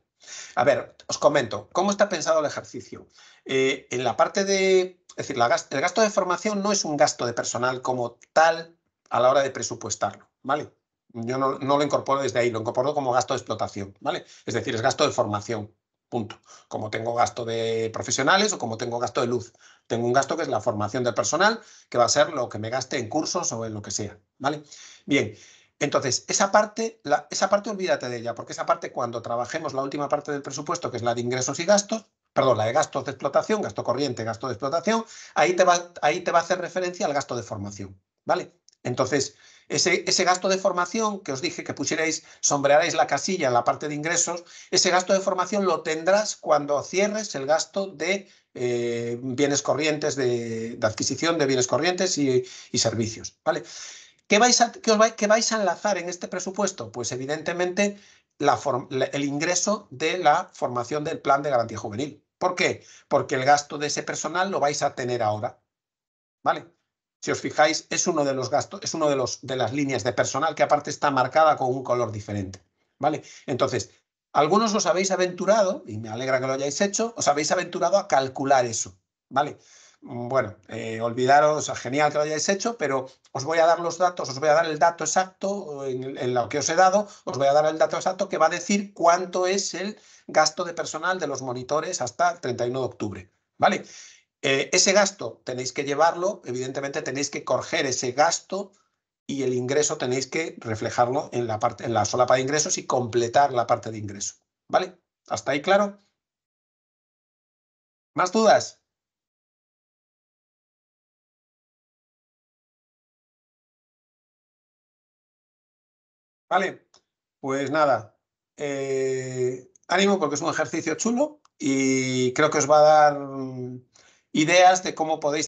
A ver, os comento, ¿cómo está pensado el ejercicio? Eh, en la parte de, es decir, el gasto de formación no es un gasto de personal como tal a la hora de presupuestarlo, ¿vale? Yo no, lo incorporo desde ahí, lo incorporo como gasto de explotación, ¿vale? Es decir, es gasto de formación, punto. Como tengo gasto de profesionales o como tengo gasto de luz. Tengo un gasto que es la formación del personal, que va a ser lo que me gaste en cursos o en lo que sea, ¿vale? Bien, entonces, esa parte, esa parte olvídate de ella, porque esa parte cuando trabajemos la última parte del presupuesto, que es la de ingresos y gastos, perdón, la de gastos de explotación, gasto corriente, gasto de explotación, ahí te va, ahí te va a hacer referencia al gasto de formación, ¿vale? Entonces, ese, gasto de formación que os dije que pusierais, sombrearais la casilla en la parte de ingresos, ese gasto de formación lo tendrás cuando cierres el gasto de eh, bienes corrientes, de, adquisición de bienes corrientes y, y servicios, ¿vale? ¿Qué vais a, os vais a enlazar en este presupuesto? Pues evidentemente la el ingreso de la formación del plan de garantía juvenil. ¿Por qué? Porque el gasto de ese personal lo vais a tener ahora. ¿Vale? Si os fijáis, es uno de los gastos, es uno de, los, de las líneas de personal que aparte está marcada con un color diferente. ¿Vale? Entonces, algunos os habéis aventurado, y me alegra que lo hayáis hecho, os habéis aventurado a calcular eso. ¿Vale? bueno, eh, olvidaros, genial que lo hayáis hecho, pero os voy a dar los datos, os voy a dar el dato exacto eh, en, lo que os he dado, os voy a dar el dato exacto que va a decir cuánto es el gasto de personal de los monitores hasta el 31 de octubre, ¿vale? Eh, ese gasto tenéis que llevarlo, evidentemente tenéis que coger ese gasto y el ingreso tenéis que reflejarlo en la, parte, en la solapa de ingresos y completar la parte de ingreso, ¿vale? ¿Hasta ahí claro? ¿Más dudas? Vale, pues nada, eh, ánimo porque es un ejercicio chulo y creo que os va a dar mm, ideas de cómo podéis